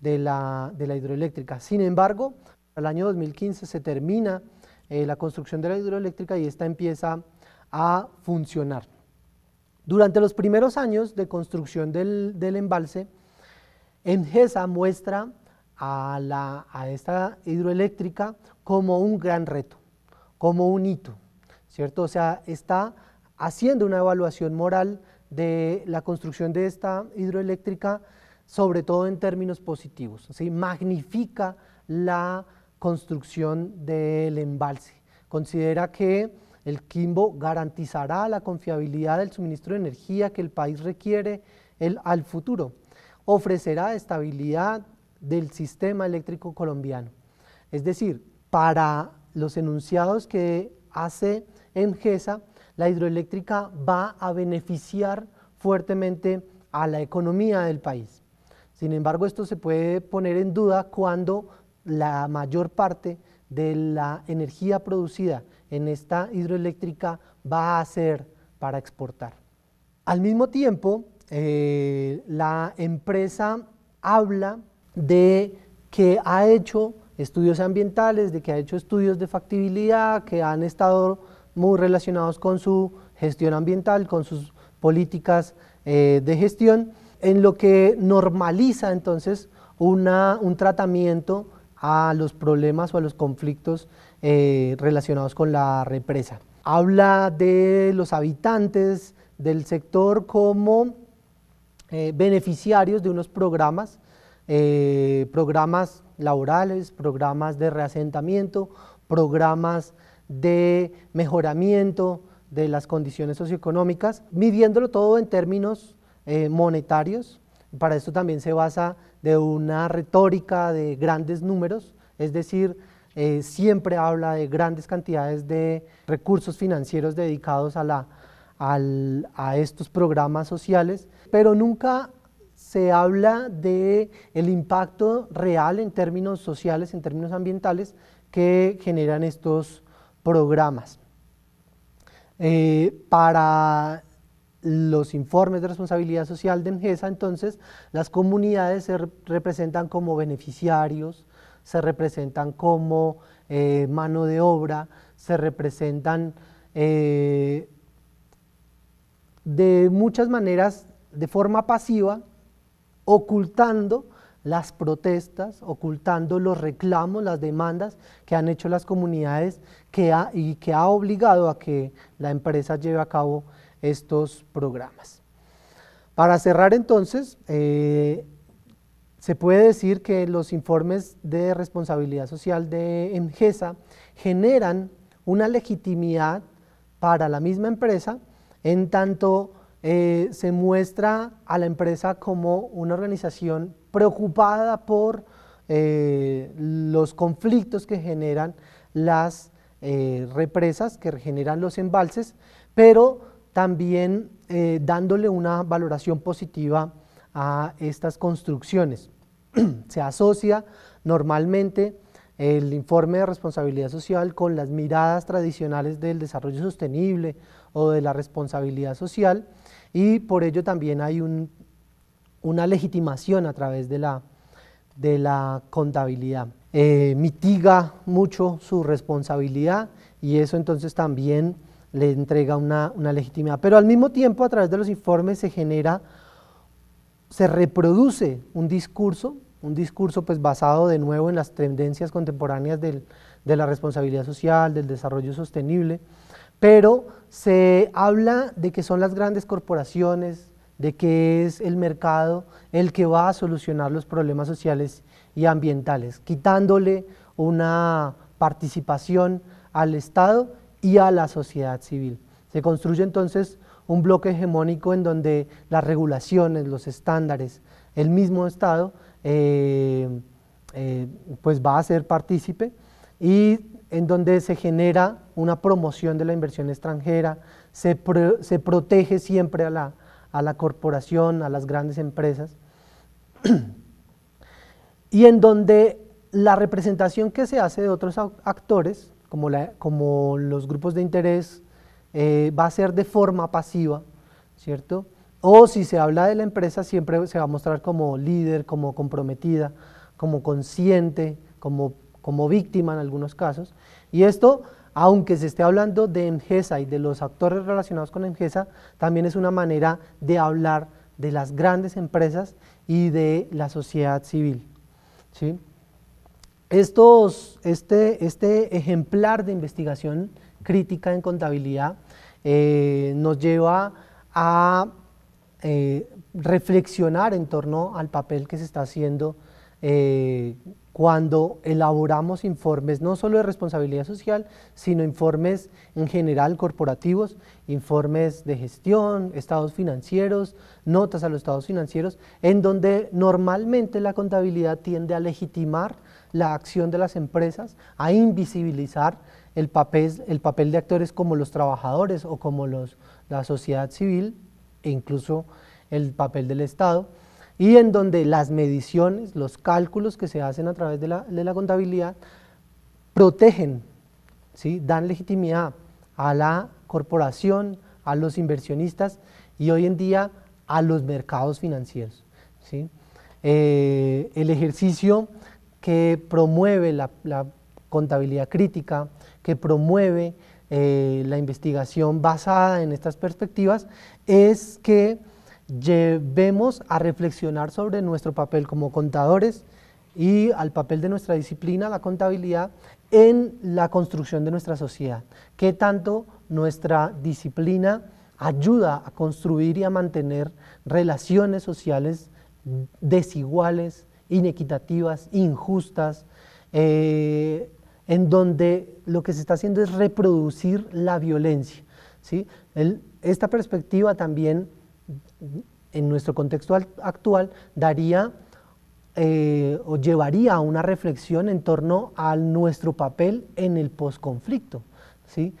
Speaker 4: de, la, hidroeléctrica. Sin embargo, al año 2015 se termina eh, la construcción de la hidroeléctrica y esta empieza a funcionar. Durante los primeros años de construcción del embalse, en GESA muestra a, esta hidroeléctrica como un gran reto, como un hito, ¿cierto? O sea, está haciendo una evaluación moral de la construcción de esta hidroeléctrica, sobre todo en términos positivos, magnifica la construcción del embalse, considera que el Quimbo garantizará la confiabilidad del suministro de energía que el país requiere al futuro ofrecerá estabilidad del sistema eléctrico colombiano. Es decir, para los enunciados que hace engesa la hidroeléctrica va a beneficiar fuertemente a la economía del país. Sin embargo, esto se puede poner en duda cuando la mayor parte de la energía producida en esta hidroeléctrica va a ser para exportar. Al mismo tiempo, eh, la empresa habla de que ha hecho estudios ambientales, de que ha hecho estudios de factibilidad, que han estado muy relacionados con su gestión ambiental, con sus políticas eh, de gestión, en lo que normaliza entonces un tratamiento a los problemas o a los conflictos eh, relacionados con la represa. Habla de los habitantes del sector como eh, beneficiarios de unos programas, eh, programas laborales, programas de reasentamiento, programas de mejoramiento de las condiciones socioeconómicas, midiéndolo todo en términos eh, monetarios. Para esto también se basa de una retórica de grandes números, es decir, siempre habla de grandes cantidades de recursos financieros dedicados a, a estos programas sociales pero nunca se habla de el impacto real en términos sociales, en términos ambientales que generan estos programas. Eh, para los informes de responsabilidad social de MGESA, entonces, las comunidades se representan como beneficiarios, se representan como eh, mano de obra, se representan eh, de muchas maneras de forma pasiva, ocultando las protestas, ocultando los reclamos, las demandas que han hecho las comunidades que y que ha obligado a que la empresa lleve a cabo estos programas. Para cerrar entonces, eh, se puede decir que los informes de responsabilidad social de MGESA generan una legitimidad para la misma empresa en tanto eh, se muestra a la empresa como una organización preocupada por eh, los conflictos que generan las eh, represas, que generan los embalses, pero también dándole una valoración positiva a estas construcciones. se asocia normalmente el informe de responsabilidad social con las miradas tradicionales del desarrollo sostenible o de la responsabilidad social, y por ello también hay una legitimación a través de la, contabilidad. Eh, mitiga mucho su responsabilidad y eso entonces también le entrega una, legitimidad. Pero al mismo tiempo, a través de los informes se genera, se reproduce un discurso, un discurso pues basado de nuevo en las tendencias contemporáneas de la responsabilidad social, del desarrollo sostenible, pero se habla de que son las grandes corporaciones, de que es el mercado el que va a solucionar los problemas sociales y ambientales, quitándole una participación al Estado y a la sociedad civil. Se construye entonces un bloque hegemónico en donde las regulaciones, los estándares, el mismo Estado eh, eh, pues va a ser partícipe y en donde se genera una promoción de la inversión extranjera, se, protege siempre a la, a la corporación, a las grandes empresas, y en donde la representación que se hace de otros actores, como, la, como los grupos de interés, eh, va a ser de forma pasiva, ¿cierto? O si se habla de la empresa, siempre se va a mostrar como líder, como comprometida, como consciente, como como víctima en algunos casos. Y esto, aunque se esté hablando de Emgesa y de los actores relacionados con Emgesa, también es una manera de hablar de las grandes empresas y de la sociedad civil. Estos, este, este ejemplar de investigación crítica en contabilidad eh, nos lleva a eh, reflexionar en torno al papel que se está haciendo eh, cuando elaboramos informes no solo de responsabilidad social, sino informes en general corporativos, informes de gestión, estados financieros, notas a los estados financieros, en donde normalmente la contabilidad tiende a legitimar la acción de las empresas, a invisibilizar el papel, de actores como los trabajadores o como los, la sociedad civil e incluso el papel del Estado y en donde las mediciones, los cálculos que se hacen a través de la, contabilidad protegen, ¿sí? dan legitimidad a la corporación, a los inversionistas y hoy en día a los mercados financieros. Eh, el ejercicio que promueve la, contabilidad crítica, que promueve eh, la investigación basada en estas perspectivas, es que llevemos a reflexionar sobre nuestro papel como contadores y al papel de nuestra disciplina, la contabilidad, en la construcción de nuestra sociedad. ¿Qué tanto nuestra disciplina ayuda a construir y a mantener relaciones sociales desiguales, inequitativas, injustas, eh, en donde lo que se está haciendo es reproducir la violencia? esta perspectiva también en nuestro contexto actual, daría eh, o llevaría a una reflexión en torno a nuestro papel en el posconflicto. ¿sí?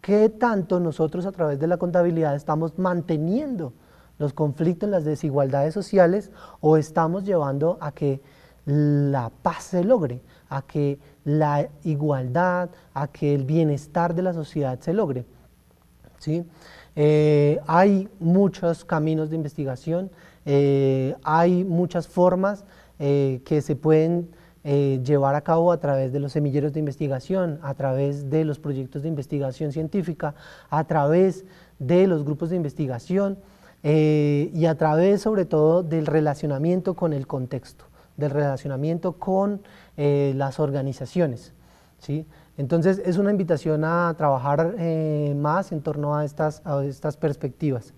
Speaker 4: ¿Qué tanto nosotros a través de la contabilidad estamos manteniendo los conflictos, las desigualdades sociales o estamos llevando a que la paz se logre, a que la igualdad, a que el bienestar de la sociedad se logre? ¿sí? Eh, hay muchos caminos de investigación, eh, hay muchas formas eh, que se pueden llevar a cabo a través de los semilleros de investigación, a través de los proyectos de investigación científica, a través de los grupos de investigación y a través sobre todo del relacionamiento con el contexto, del relacionamiento con las organizaciones. ¿sí? Entonces es una invitación a trabajar eh, más en torno a estas, perspectivas.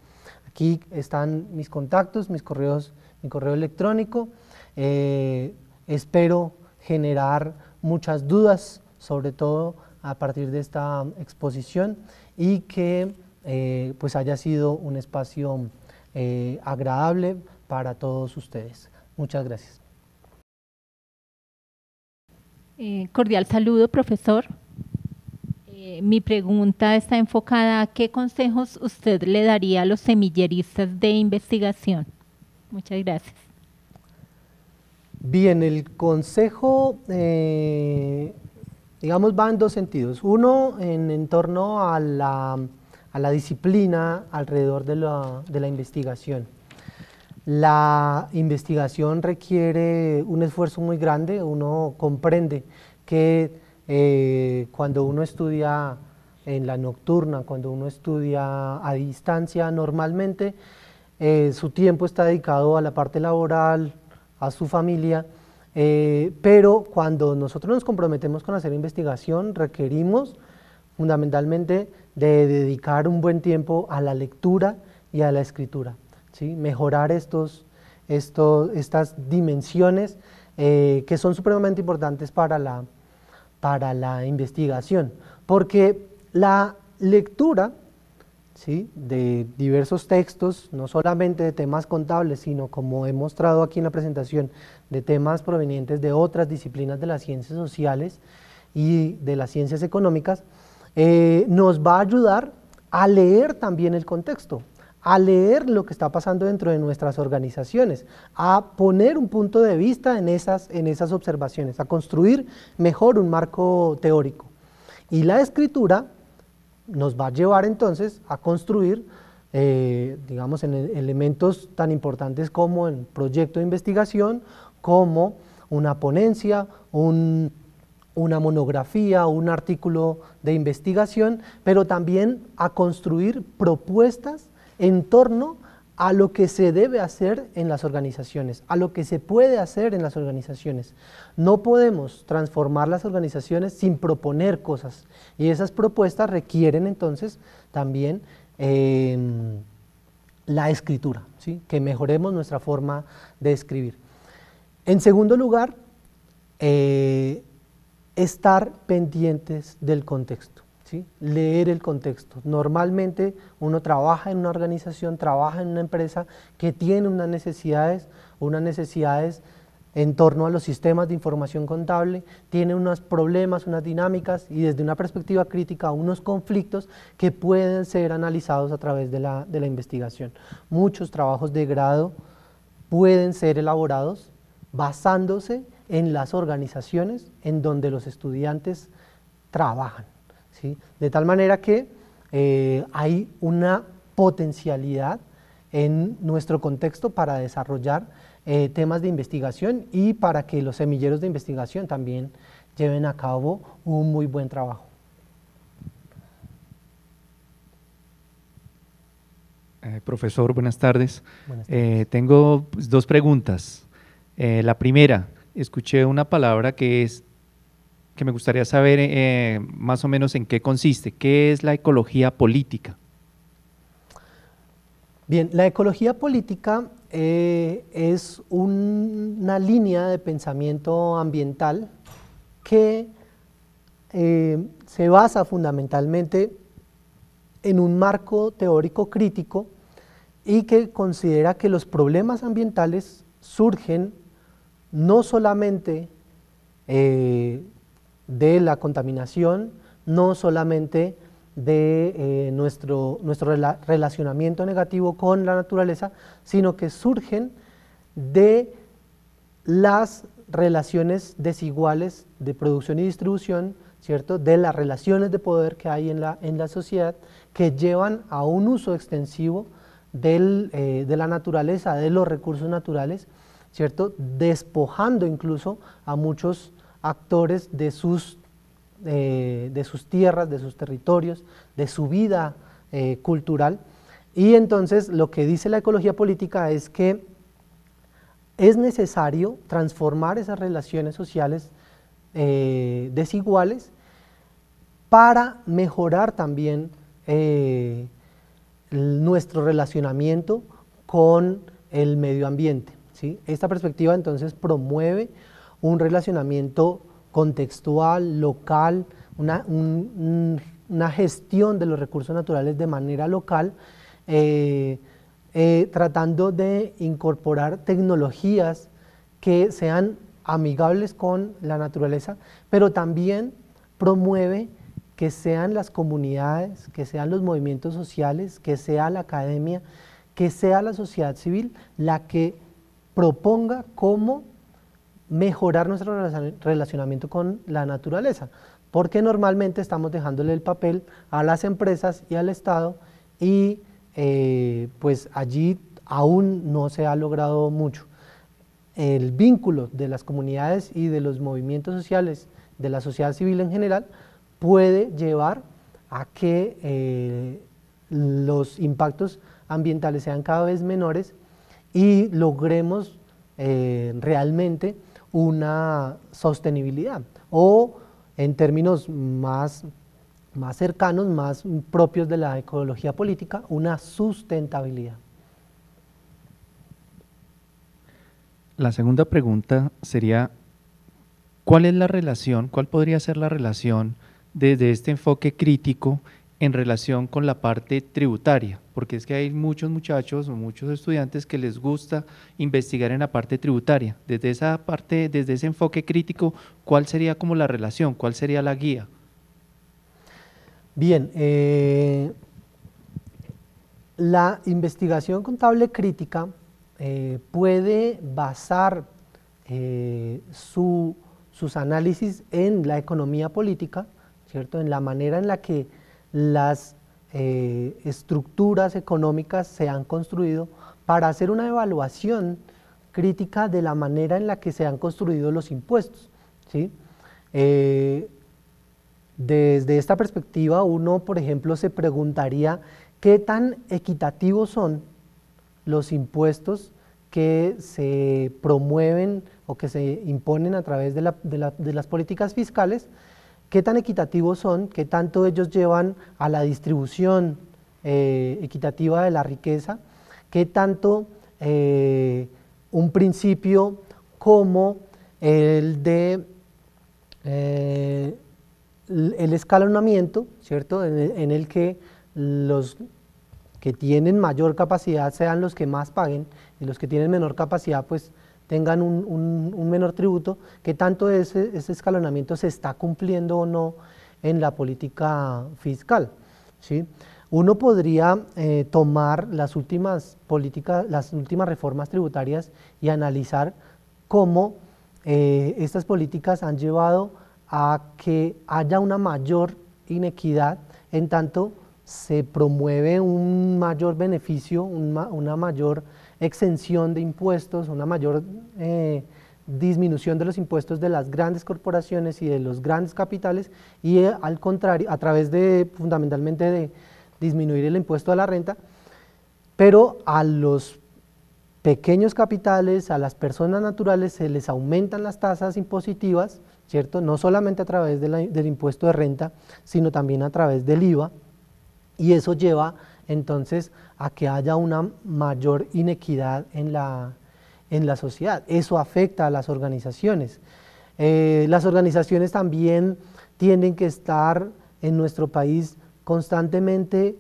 Speaker 4: Aquí están mis contactos, mis correos, mi correo electrónico. Eh, espero generar muchas dudas, sobre todo a partir de esta exposición, y que eh, pues haya sido un espacio agradable para todos ustedes. Muchas gracias.
Speaker 3: Eh, cordial saludo, profesor. Eh, mi pregunta está enfocada a qué consejos usted le daría a los semilleristas de investigación. Muchas gracias.
Speaker 4: Bien, el consejo, eh, digamos, va en dos sentidos. Uno, en, torno a la, a la, disciplina alrededor de la, de la investigación. La investigación requiere un esfuerzo muy grande, uno comprende que eh, cuando uno estudia en la nocturna, cuando uno estudia a distancia normalmente, eh, su tiempo está dedicado a la parte laboral, a su familia, eh, pero cuando nosotros nos comprometemos con hacer investigación, requerimos fundamentalmente de dedicar un buen tiempo a la lectura y a la escritura mejorar estas dimensiones eh, que son supremamente importantes para la, investigación, porque la lectura de diversos textos, no solamente de temas contables, sino como he mostrado aquí en la presentación, de temas provenientes de otras disciplinas de las ciencias sociales y de las ciencias económicas, eh, nos va a ayudar a leer también el contexto, a leer lo que está pasando dentro de nuestras organizaciones, a poner un punto de vista en esas, en esas observaciones, a construir mejor un marco teórico. Y la escritura nos va a llevar entonces a construir, eh, digamos, en e-, elementos tan importantes como el proyecto de investigación, como una ponencia, una monografía, un artículo de investigación, pero también a construir propuestas en torno a lo que se debe hacer en las organizaciones, a lo que se puede hacer en las organizaciones. No podemos transformar las organizaciones sin proponer cosas y esas propuestas requieren entonces también em, la escritura, que mejoremos nuestra forma de escribir. En segundo lugar, eh, estar pendientes del contexto leer el contexto. Normalmente uno trabaja en una organización, trabaja en una empresa que tiene unas necesidades, unas necesidades en torno a los sistemas de información contable, tiene unos problemas, unas dinámicas y desde una perspectiva crítica unos conflictos que pueden ser analizados a través de la investigación. Muchos trabajos de grado pueden ser elaborados basándose en las organizaciones en donde los estudiantes trabajan. De tal manera que eh, hay una potencialidad en nuestro contexto para desarrollar eh, temas de investigación y para que los semilleros de investigación también lleven a cabo un muy buen trabajo.
Speaker 1: Eh, profesor, buenas tardes. tengo pues, dos preguntas. la primera, escuché una palabra que es que me gustaría saber eh, más o menos en qué consiste. ¿Qué es la ecología política?
Speaker 4: Bien, la ecología política eh, es una línea de pensamiento ambiental que eh, se basa fundamentalmente en un marco teórico crítico y que considera que los problemas ambientales surgen no solamente de la contaminación, no solamente de eh, nuestro, nuestro relacionamiento negativo con la naturaleza, sino que surgen de las relaciones desiguales de producción y distribución, ¿cierto? de las relaciones de poder que hay en la, en la sociedad que llevan a un uso extensivo eh, de la naturaleza, de los recursos naturales, ¿cierto? despojando incluso a muchos actores de sus, eh, de sus tierras, de sus territorios, de su vida eh, cultural. Y entonces lo que dice la ecología política es que es necesario transformar esas relaciones sociales eh, desiguales para mejorar también nuestro relacionamiento con el medio ambiente. ¿sí? Esta perspectiva entonces promueve un relacionamiento contextual, local, una, gestión de los recursos naturales de manera local, eh, eh, tratando de incorporar tecnologías que sean amigables con la naturaleza, pero también promueve que sean las comunidades, que sean los movimientos sociales, que sea la academia, que sea la sociedad civil la que proponga cómo mejorar nuestro relacionamiento con la naturaleza, porque normalmente estamos dejándole el papel a las empresas y al Estado y eh, pues allí aún no se ha logrado mucho. El vínculo de las comunidades y de los movimientos sociales, de la sociedad civil en general, puede llevar a que eh, los impactos ambientales sean cada vez menores y logremos eh, realmente una sostenibilidad o en términos más, más cercanos, más propios de la ecología política, una sustentabilidad.
Speaker 1: La segunda pregunta sería, ¿cuál es la relación, cuál podría ser la relación desde este enfoque crítico en relación con la parte tributaria, porque es que hay muchos muchachos o muchos estudiantes que les gusta investigar en la parte tributaria. Desde esa parte, desde ese enfoque crítico, ¿cuál sería como la relación? ¿Cuál sería la guía?
Speaker 4: Bien, eh, la investigación contable crítica eh, puede basar eh, sus análisis en la economía política, ¿cierto? En la manera en la que las eh, estructuras económicas se han construido para hacer una evaluación crítica de la manera en la que se han construido los impuestos. Eh, desde esta perspectiva, uno, por ejemplo, se preguntaría qué tan equitativos son los impuestos que se promueven o que se imponen a través de las políticas fiscales qué tan equitativos son, qué tanto ellos llevan a la distribución eh, equitativa de la riqueza, qué tanto eh, un principio como el de eh, el escalonamiento, ¿cierto? en el que los que tienen mayor capacidad sean los que más paguen y los que tienen menor capacidad pues tengan un, menor tributo, que tanto ese, escalonamiento se está cumpliendo o no en la política fiscal. Uno podría eh, tomar las últimas políticas, las últimas reformas tributarias y analizar cómo eh, estas políticas han llevado a que haya una mayor inequidad en tanto se promueve un mayor beneficio, una mayor exención de impuestos, una mayor eh, disminución de los impuestos de las grandes corporaciones y de los grandes capitales y eh, al contrario, a través de fundamentalmente de disminuir el impuesto a la renta, pero a los pequeños capitales, a las personas naturales se les aumentan las tasas impositivas, ¿cierto? No solamente a través del impuesto de renta, sino también a través del IVA y eso lleva entonces a que haya una mayor inequidad en la, en la sociedad. Eso afecta a las organizaciones. Eh, las organizaciones también tienen que estar en nuestro país constantemente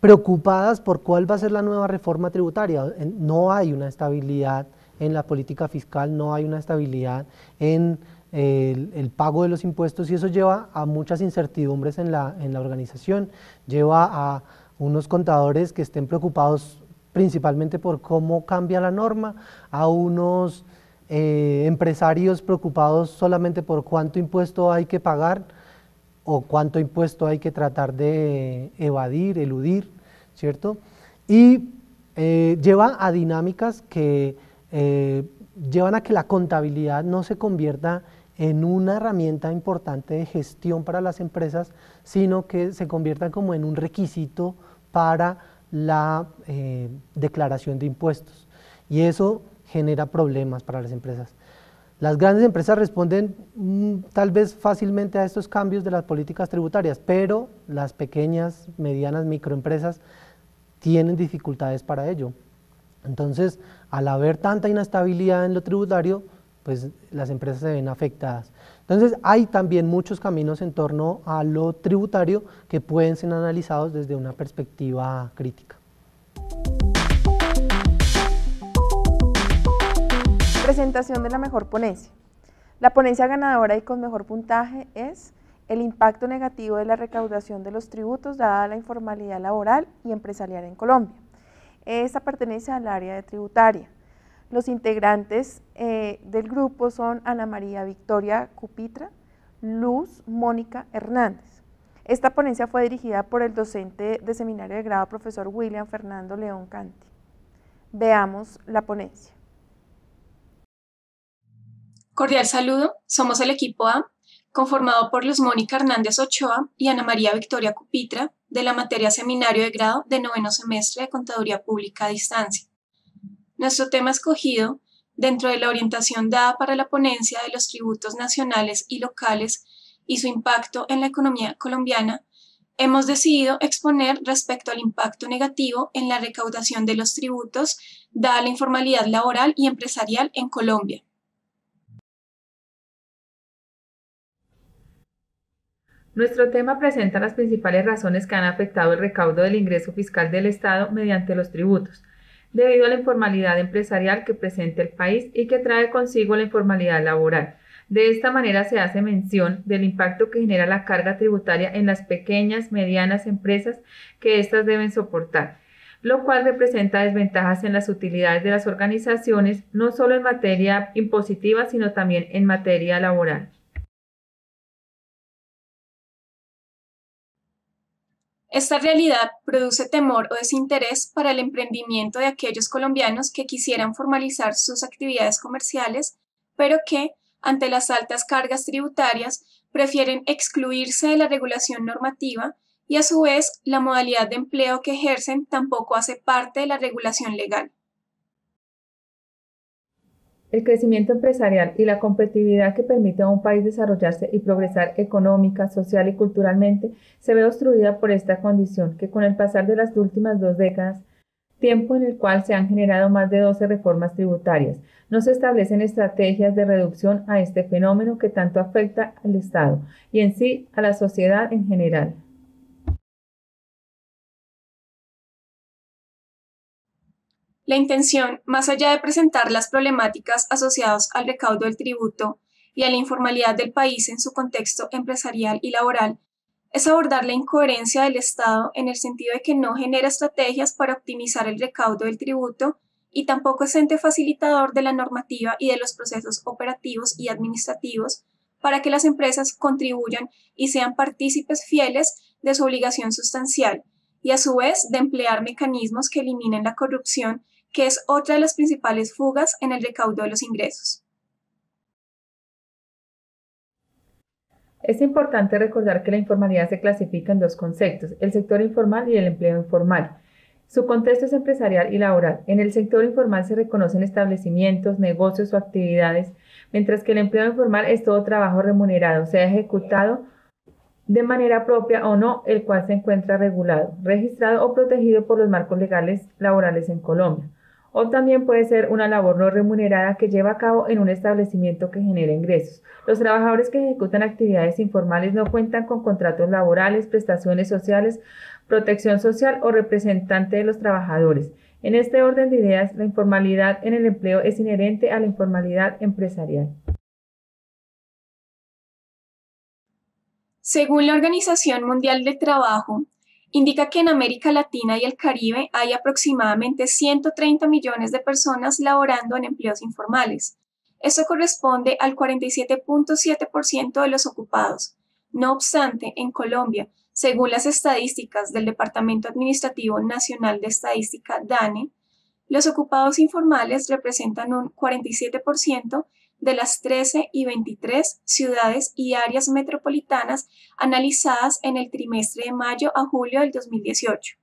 Speaker 4: preocupadas por cuál va a ser la nueva reforma tributaria. No hay una estabilidad en la política fiscal, no hay una estabilidad en eh, el, el, pago de los impuestos y eso lleva a muchas incertidumbres en la, en la organización, lleva a unos contadores que estén preocupados principalmente por cómo cambia la norma, a unos eh, empresarios preocupados solamente por cuánto impuesto hay que pagar o cuánto impuesto hay que tratar de evadir, eludir, ¿cierto? Y eh, lleva a dinámicas que eh, llevan a que la contabilidad no se convierta en una herramienta importante de gestión para las empresas, sino que se convierta como en un requisito para la eh, declaración de impuestos. Y eso genera problemas para las empresas. Las grandes empresas responden mm, tal vez fácilmente a estos cambios de las políticas tributarias, pero las pequeñas, medianas, microempresas tienen dificultades para ello. Entonces, al haber tanta inestabilidad en lo tributario, pues las empresas se ven afectadas. Entonces hay también muchos caminos en torno a lo tributario que pueden ser analizados desde una perspectiva crítica.
Speaker 2: Presentación de la mejor ponencia. La ponencia ganadora y con mejor puntaje es el impacto negativo de la recaudación de los tributos dada la informalidad laboral y empresarial en Colombia. Esta pertenece al área de tributaria. Los integrantes eh, del grupo son Ana María Victoria Cupitra, Luz Mónica Hernández. Esta ponencia fue dirigida por el docente de seminario de grado, profesor William Fernando León Canti. Veamos la ponencia.
Speaker 5: Cordial saludo, somos el equipo A, conformado por Luz Mónica Hernández Ochoa y Ana María Victoria Cupitra, de la materia seminario de grado de noveno semestre de Contaduría Pública a Distancia. Nuestro tema escogido, dentro de la orientación dada para la ponencia de los tributos nacionales y locales y su impacto en la economía colombiana, hemos decidido exponer respecto al impacto negativo en la recaudación de los tributos dada la informalidad laboral y empresarial en Colombia.
Speaker 6: Nuestro tema presenta las principales razones que han afectado el recaudo del ingreso fiscal del Estado mediante los tributos, debido a la informalidad empresarial que presenta el país y que trae consigo la informalidad laboral. De esta manera se hace mención del impacto que genera la carga tributaria en las pequeñas, medianas empresas que éstas deben soportar, lo cual representa desventajas en las utilidades de las organizaciones, no solo en materia impositiva, sino también en materia laboral.
Speaker 5: Esta realidad produce temor o desinterés para el emprendimiento de aquellos colombianos que quisieran formalizar sus actividades comerciales, pero que, ante las altas cargas tributarias, prefieren excluirse de la regulación normativa y a su vez la modalidad de empleo que ejercen tampoco hace parte de la regulación legal.
Speaker 6: El crecimiento empresarial y la competitividad que permite a un país desarrollarse y progresar económica, social y culturalmente se ve obstruida por esta condición que con el pasar de las últimas dos décadas, tiempo en el cual se han generado más de 12 reformas tributarias, no se establecen estrategias de reducción a este fenómeno que tanto afecta al Estado y en sí a la sociedad en general.
Speaker 5: La intención, más allá de presentar las problemáticas asociadas al recaudo del tributo y a la informalidad del país en su contexto empresarial y laboral, es abordar la incoherencia del Estado en el sentido de que no genera estrategias para optimizar el recaudo del tributo y tampoco es ente facilitador de la normativa y de los procesos operativos y administrativos para que las empresas contribuyan y sean partícipes fieles de su obligación sustancial y a su vez de emplear mecanismos que eliminen la corrupción que es otra de las principales fugas en el recaudo de los ingresos.
Speaker 6: Es importante recordar que la informalidad se clasifica en dos conceptos, el sector informal y el empleo informal. Su contexto es empresarial y laboral. En el sector informal se reconocen establecimientos, negocios o actividades, mientras que el empleo informal es todo trabajo remunerado, sea ejecutado de manera propia o no, el cual se encuentra regulado, registrado o protegido por los marcos legales laborales en Colombia o también puede ser una labor no remunerada que lleva a cabo en un establecimiento que genera ingresos. Los trabajadores que ejecutan actividades informales no cuentan con contratos laborales, prestaciones sociales, protección social o representante de los trabajadores. En este orden de ideas, la informalidad en el empleo es inherente a la informalidad empresarial.
Speaker 5: Según la Organización Mundial del Trabajo, indica que en América Latina y el Caribe hay aproximadamente 130 millones de personas laborando en empleos informales. Esto corresponde al 47.7% de los ocupados. No obstante, en Colombia, según las estadísticas del Departamento Administrativo Nacional de Estadística, DANE, los ocupados informales representan un 47% de las 13 y 23 ciudades y áreas metropolitanas analizadas en el trimestre de mayo a julio del 2018.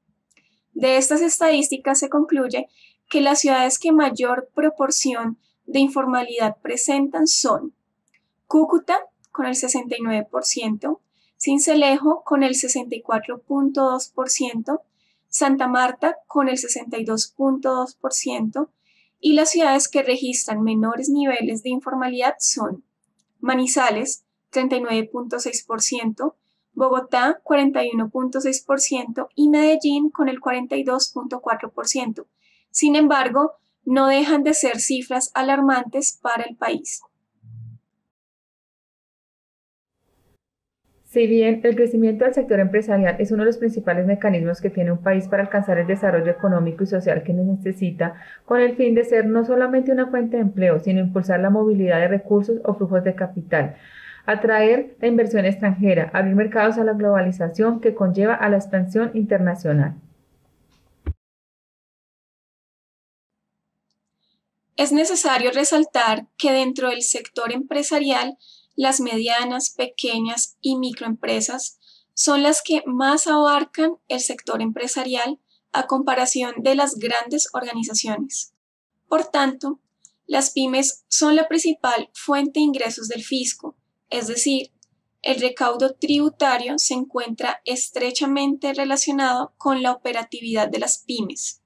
Speaker 5: De estas estadísticas se concluye que las ciudades que mayor proporción de informalidad presentan son Cúcuta con el 69%, Cincelejo con el 64.2%, Santa Marta con el 62.2%, y las ciudades que registran menores niveles de informalidad son Manizales, 39.6%, Bogotá, 41.6% y Medellín con el 42.4%. Sin embargo, no dejan de ser cifras alarmantes para el país.
Speaker 6: Si bien el crecimiento del sector empresarial es uno de los principales mecanismos que tiene un país para alcanzar el desarrollo económico y social que necesita, con el fin de ser no solamente una fuente de empleo, sino impulsar la movilidad de recursos o flujos de capital, atraer la inversión extranjera, abrir mercados a la globalización que conlleva a la expansión internacional.
Speaker 5: Es necesario resaltar que dentro del sector empresarial las medianas, pequeñas y microempresas son las que más abarcan el sector empresarial a comparación de las grandes organizaciones. Por tanto, las pymes son la principal fuente de ingresos del fisco, es decir, el recaudo tributario se encuentra estrechamente relacionado con la operatividad de las pymes.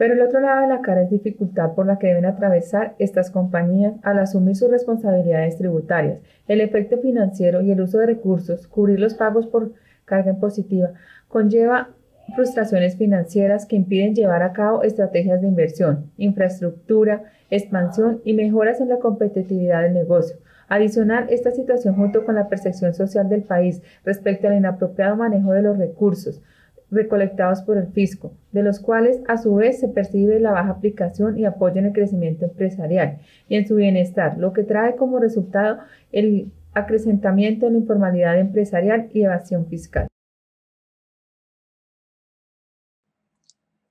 Speaker 6: Pero el otro lado de la cara es dificultad por la que deben atravesar estas compañías al asumir sus responsabilidades tributarias, el efecto financiero y el uso de recursos, cubrir los pagos por carga impositiva, conlleva frustraciones financieras que impiden llevar a cabo estrategias de inversión, infraestructura, expansión y mejoras en la competitividad del negocio. Adicionar esta situación junto con la percepción social del país respecto al inapropiado manejo de los recursos, recolectados por el fisco, de los cuales a su vez se percibe la baja aplicación y apoyo en el crecimiento empresarial y en su bienestar, lo que trae como resultado el acrecentamiento de la informalidad empresarial y evasión fiscal.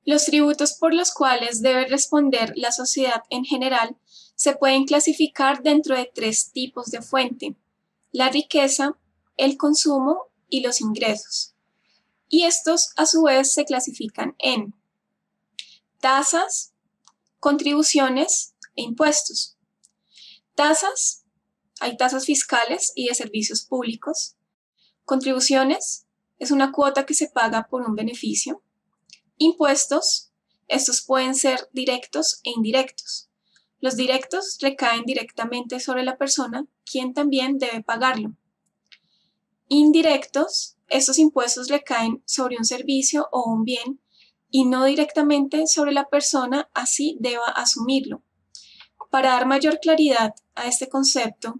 Speaker 5: Los tributos por los cuales debe responder la sociedad en general se pueden clasificar dentro de tres tipos de fuente, la riqueza, el consumo y los ingresos y estos a su vez se clasifican en tasas, contribuciones e impuestos. Tasas, hay tasas fiscales y de servicios públicos. Contribuciones, es una cuota que se paga por un beneficio. Impuestos, estos pueden ser directos e indirectos. Los directos recaen directamente sobre la persona, quien también debe pagarlo. Indirectos estos impuestos recaen sobre un servicio o un bien y no directamente sobre la persona, así deba asumirlo. Para dar mayor claridad a este concepto,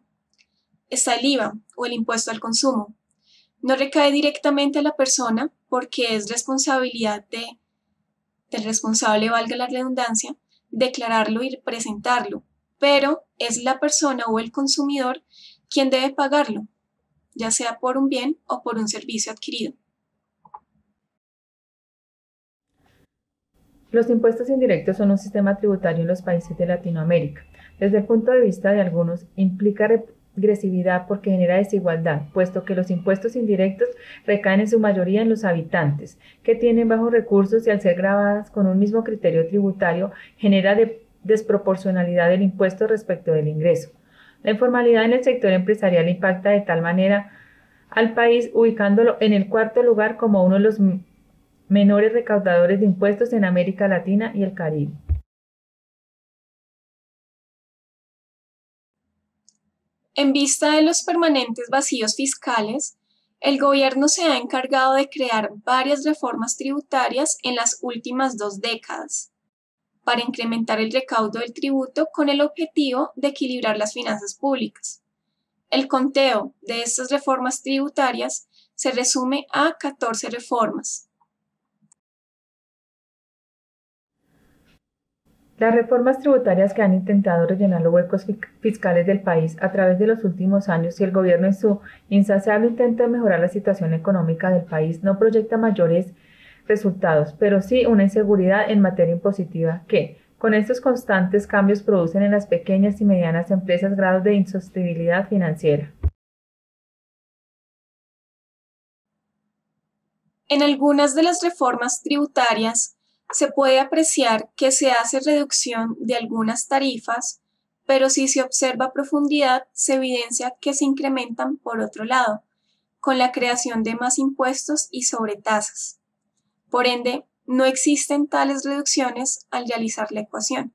Speaker 5: está el IVA o el impuesto al consumo. No recae directamente a la persona porque es responsabilidad del responsable, valga la redundancia, declararlo y presentarlo, pero es la persona o el consumidor quien debe pagarlo, ya sea por un bien o por un servicio adquirido.
Speaker 6: Los impuestos indirectos son un sistema tributario en los países de Latinoamérica. Desde el punto de vista de algunos, implica regresividad porque genera desigualdad, puesto que los impuestos indirectos recaen en su mayoría en los habitantes, que tienen bajos recursos y al ser grabadas con un mismo criterio tributario genera desproporcionalidad del impuesto respecto del ingreso. La informalidad en el sector empresarial impacta de tal manera al país, ubicándolo en el cuarto lugar como uno de los menores recaudadores de impuestos en América Latina y el Caribe.
Speaker 5: En vista de los permanentes vacíos fiscales, el gobierno se ha encargado de crear varias reformas tributarias en las últimas dos décadas para incrementar el recaudo del tributo con el objetivo de equilibrar las finanzas públicas. El conteo de estas reformas tributarias se resume a 14 reformas.
Speaker 6: Las reformas tributarias que han intentado rellenar los huecos fiscales del país a través de los últimos años y el gobierno en su insaciable intento de mejorar la situación económica del país no proyecta mayores resultados, pero sí una inseguridad en materia impositiva que, con estos constantes cambios, producen en las pequeñas y medianas empresas grados de insostenibilidad financiera.
Speaker 5: En algunas de las reformas tributarias se puede apreciar que se hace reducción de algunas tarifas, pero si se observa profundidad se evidencia que se incrementan por otro lado, con la creación de más impuestos y sobretasas. Por ende, no existen tales reducciones al realizar la ecuación.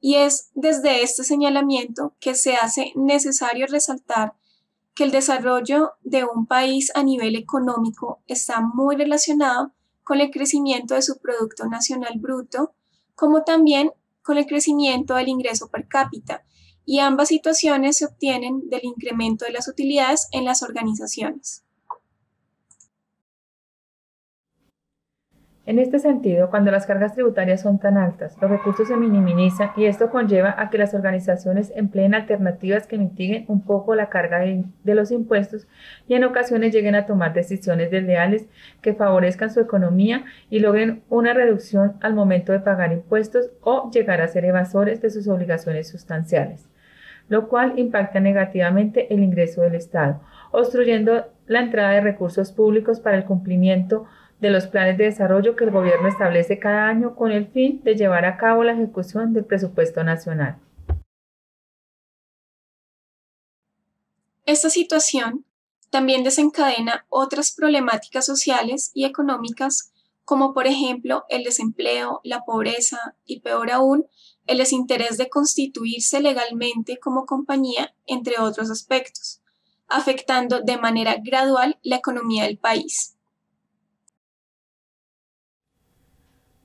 Speaker 5: Y es desde este señalamiento que se hace necesario resaltar que el desarrollo de un país a nivel económico está muy relacionado con el crecimiento de su Producto Nacional Bruto, como también con el crecimiento del ingreso per cápita, y ambas situaciones se obtienen del incremento de las utilidades en las organizaciones.
Speaker 6: En este sentido, cuando las cargas tributarias son tan altas, los recursos se minimizan y esto conlleva a que las organizaciones empleen alternativas que mitiguen un poco la carga de, los impuestos y en ocasiones lleguen a tomar decisiones desleales que favorezcan su economía y logren una reducción al momento de pagar impuestos o llegar a ser evasores de sus obligaciones sustanciales lo cual impacta negativamente el ingreso del Estado, obstruyendo la entrada de recursos públicos para el cumplimiento de los planes de desarrollo que el gobierno establece cada año con el fin de llevar a cabo la ejecución del presupuesto nacional.
Speaker 5: Esta situación también desencadena otras problemáticas sociales y económicas como por ejemplo el desempleo, la pobreza y peor aún, el desinterés de constituirse legalmente como compañía, entre otros aspectos, afectando de manera gradual la economía del país.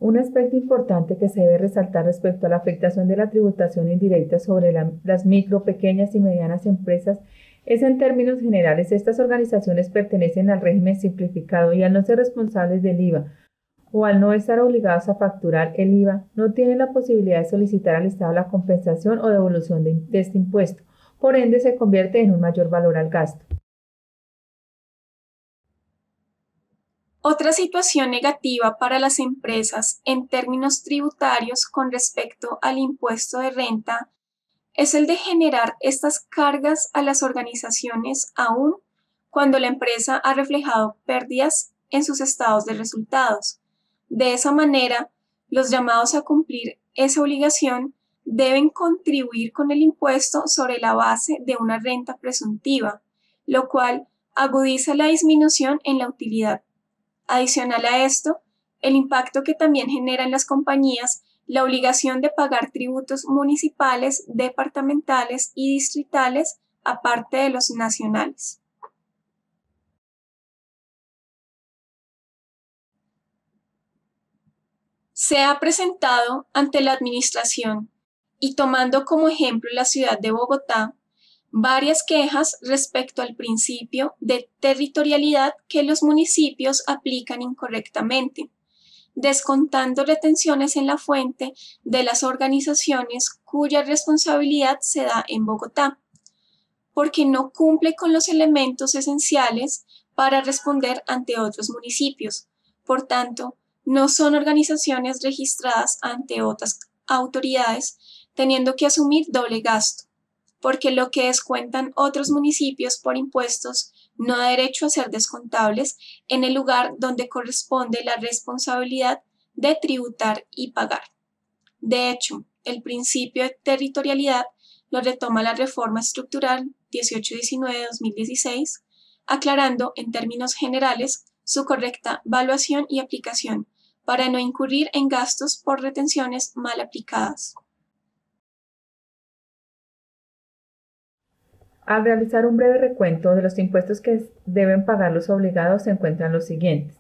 Speaker 6: Un aspecto importante que se debe resaltar respecto a la afectación de la tributación indirecta sobre las micro, pequeñas y medianas empresas es en términos generales estas organizaciones pertenecen al régimen simplificado y al no ser responsables del IVA o al no estar obligados a facturar el IVA, no tienen la posibilidad de solicitar al Estado la compensación o devolución de este impuesto. Por ende, se convierte en un mayor valor al gasto.
Speaker 5: Otra situación negativa para las empresas en términos tributarios con respecto al impuesto de renta es el de generar estas cargas a las organizaciones aún cuando la empresa ha reflejado pérdidas en sus estados de resultados. De esa manera, los llamados a cumplir esa obligación deben contribuir con el impuesto sobre la base de una renta presuntiva, lo cual agudiza la disminución en la utilidad Adicional a esto, el impacto que también genera en las compañías la obligación de pagar tributos municipales, departamentales y distritales, aparte de los nacionales. Se ha presentado ante la Administración y tomando como ejemplo la ciudad de Bogotá, varias quejas respecto al principio de territorialidad que los municipios aplican incorrectamente, descontando retenciones en la fuente de las organizaciones cuya responsabilidad se da en Bogotá, porque no cumple con los elementos esenciales para responder ante otros municipios. Por tanto, no son organizaciones registradas ante otras autoridades, teniendo que asumir doble gasto porque lo que descuentan otros municipios por impuestos no ha derecho a ser descontables en el lugar donde corresponde la responsabilidad de tributar y pagar. De hecho, el principio de territorialidad lo retoma la reforma estructural 18-19-2016, aclarando en términos generales su correcta valuación y aplicación para no incurrir en gastos por retenciones mal aplicadas.
Speaker 6: Al realizar un breve recuento de los impuestos que deben pagar los obligados se encuentran los siguientes.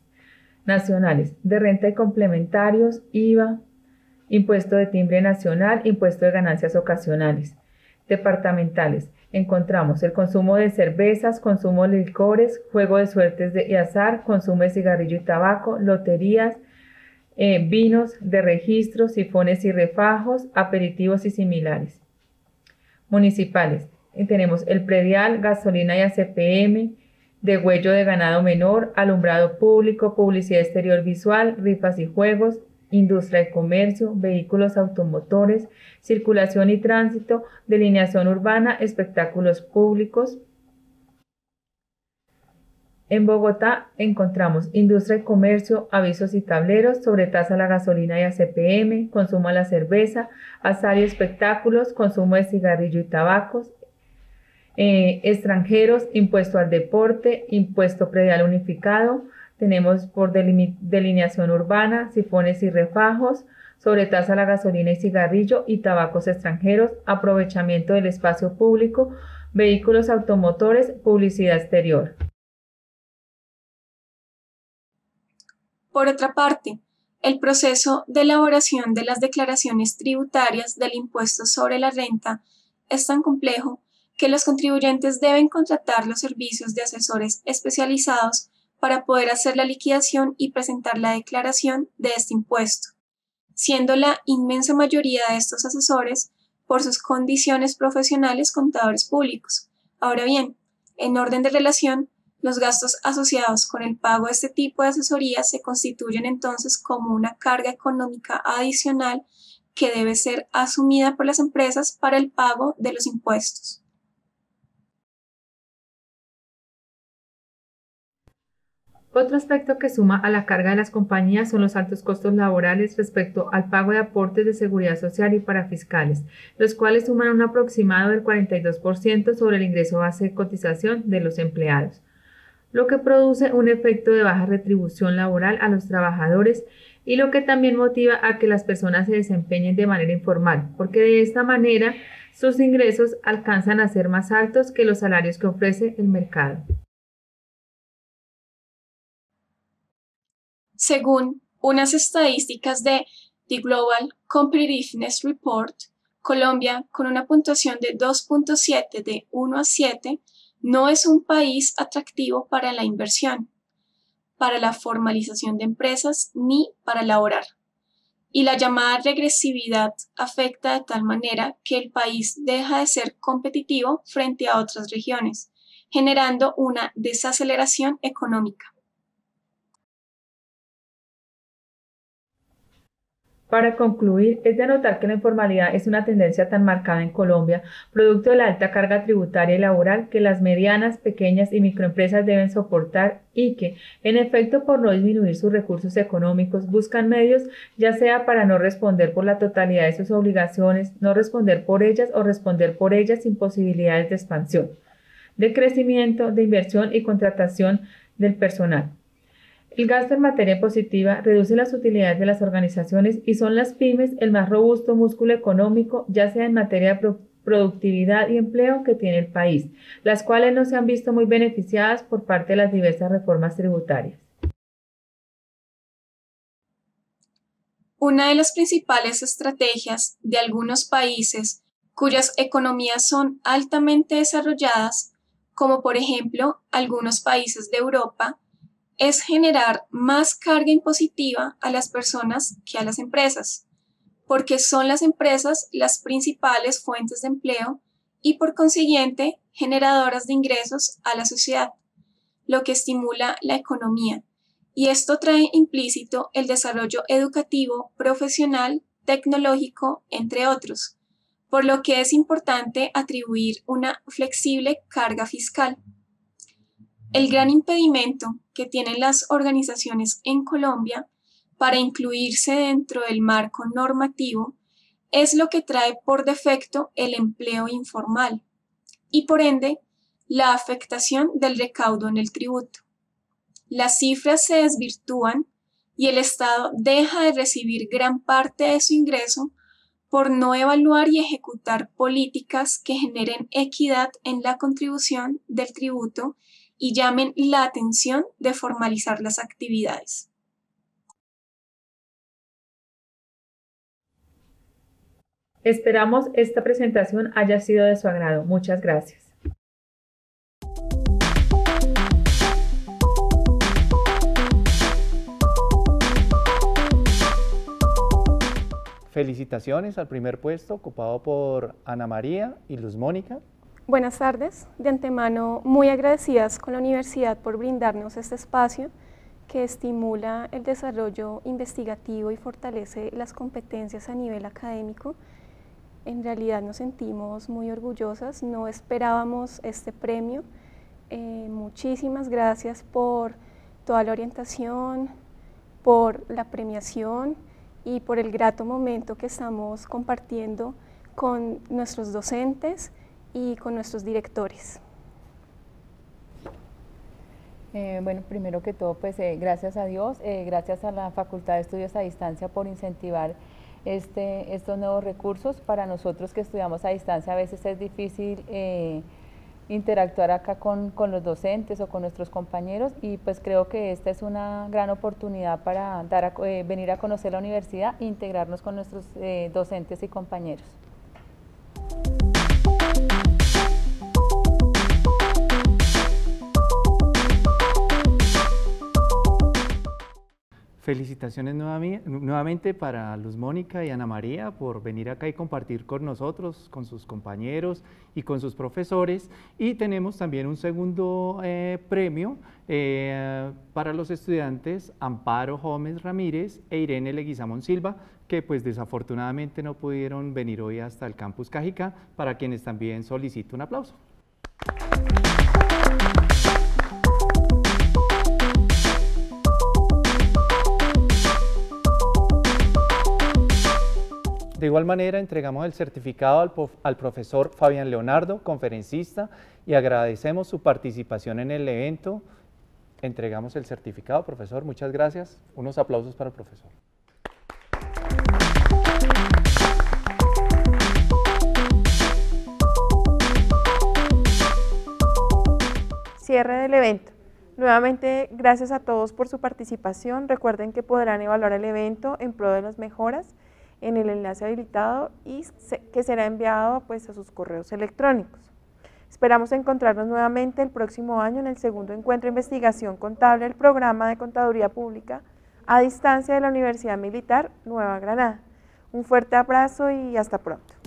Speaker 6: Nacionales, de renta y complementarios, IVA, impuesto de timbre nacional, impuesto de ganancias ocasionales. Departamentales, encontramos el consumo de cervezas, consumo de licores, juego de suertes de, y azar, consumo de cigarrillo y tabaco, loterías, eh, vinos de registro, sifones y refajos, aperitivos y similares. Municipales, eh, tenemos el predial, gasolina y ACPM, huello de ganado menor, alumbrado público, publicidad exterior visual, rifas y juegos, industria y comercio, vehículos automotores, circulación y tránsito, delineación urbana, espectáculos públicos. En Bogotá encontramos industria y comercio, avisos y tableros, sobre tasa la gasolina y ACPM, consumo a la cerveza, asario y espectáculos, consumo de cigarrillo y tabacos, eh, extranjeros, impuesto al deporte, impuesto predial unificado, tenemos por delineación urbana, sifones y refajos, sobre a la gasolina y cigarrillo y tabacos extranjeros, aprovechamiento del espacio público, vehículos automotores, publicidad exterior.
Speaker 5: Por otra parte, el proceso de elaboración de las declaraciones tributarias del impuesto sobre la renta es tan complejo que los contribuyentes deben contratar los servicios de asesores especializados para poder hacer la liquidación y presentar la declaración de este impuesto, siendo la inmensa mayoría de estos asesores por sus condiciones profesionales contadores públicos. Ahora bien, en orden de relación, los gastos asociados con el pago de este tipo de asesoría se constituyen entonces como una carga económica adicional que debe ser asumida por las empresas para el pago de los impuestos.
Speaker 6: Otro aspecto que suma a la carga de las compañías son los altos costos laborales respecto al pago de aportes de seguridad social y para fiscales, los cuales suman un aproximado del 42% sobre el ingreso base de cotización de los empleados, lo que produce un efecto de baja retribución laboral a los trabajadores y lo que también motiva a que las personas se desempeñen de manera informal, porque de esta manera sus ingresos alcanzan a ser más altos que los salarios que ofrece el mercado.
Speaker 5: Según unas estadísticas de The Global Competitiveness Report, Colombia, con una puntuación de 2.7 de 1 a 7, no es un país atractivo para la inversión, para la formalización de empresas ni para laborar. Y la llamada regresividad afecta de tal manera que el país deja de ser competitivo frente a otras regiones, generando una desaceleración económica.
Speaker 6: Para concluir, es de notar que la informalidad es una tendencia tan marcada en Colombia, producto de la alta carga tributaria y laboral que las medianas, pequeñas y microempresas deben soportar y que, en efecto, por no disminuir sus recursos económicos, buscan medios, ya sea para no responder por la totalidad de sus obligaciones, no responder por ellas o responder por ellas sin posibilidades de expansión, de crecimiento, de inversión y contratación del personal. El gasto en materia positiva reduce las utilidades de las organizaciones y son las pymes el más robusto músculo económico, ya sea en materia de productividad y empleo que tiene el país, las cuales no se han visto muy beneficiadas por parte de las diversas reformas tributarias.
Speaker 5: Una de las principales estrategias de algunos países cuyas economías son altamente desarrolladas, como por ejemplo algunos países de Europa, es generar más carga impositiva a las personas que a las empresas, porque son las empresas las principales fuentes de empleo y por consiguiente generadoras de ingresos a la sociedad, lo que estimula la economía. Y esto trae implícito el desarrollo educativo, profesional, tecnológico, entre otros, por lo que es importante atribuir una flexible carga fiscal. El gran impedimento que tienen las organizaciones en Colombia para incluirse dentro del marco normativo es lo que trae por defecto el empleo informal y por ende la afectación del recaudo en el tributo. Las cifras se desvirtúan y el Estado deja de recibir gran parte de su ingreso por no evaluar y ejecutar políticas que generen equidad en la contribución del tributo y llamen la atención de formalizar las actividades.
Speaker 6: Esperamos esta presentación haya sido de su agrado. Muchas gracias.
Speaker 1: Felicitaciones al primer puesto ocupado por Ana María y Luz Mónica.
Speaker 5: Buenas tardes. De antemano, muy agradecidas con la universidad por brindarnos este espacio que estimula el desarrollo investigativo y fortalece las competencias a nivel académico. En realidad nos sentimos muy orgullosas, no esperábamos este premio. Eh, muchísimas gracias por toda la orientación, por la premiación y por el grato momento que estamos compartiendo con nuestros docentes y con nuestros directores.
Speaker 6: Eh, bueno, primero que todo, pues eh, gracias a Dios, eh, gracias a la Facultad de Estudios a Distancia por incentivar este, estos nuevos recursos. Para nosotros que estudiamos a distancia a veces es difícil interactuar acá con, con, los docentes o con nuestros compañeros y pues creo que esta es una gran oportunidad para dar venir a conocer la universidad e integrarnos con nuestros docentes y compañeros.
Speaker 1: felicitaciones nuevamente para Luz Mónica y Ana María por venir acá y compartir con nosotros, con sus compañeros y con sus profesores. Y tenemos también un segundo eh, premio eh, para los estudiantes Amparo Gómez Ramírez e Irene Leguizamón Silva, que pues desafortunadamente no pudieron venir hoy hasta el campus Cajica, para quienes también solicito un aplauso. De igual manera, entregamos el certificado al, profesor Fabián Leonardo, conferencista, y agradecemos su participación en el evento. Entregamos el certificado, profesor. Muchas gracias. Unos aplausos para el profesor.
Speaker 2: Cierre del evento. Nuevamente, gracias a todos por su participación. Recuerden que podrán evaluar el evento en pro de las mejoras en el enlace habilitado y que será enviado pues, a sus correos electrónicos. Esperamos encontrarnos nuevamente el próximo año en el segundo encuentro de investigación contable del programa de contaduría pública a distancia de la Universidad Militar Nueva Granada. Un fuerte abrazo y hasta pronto.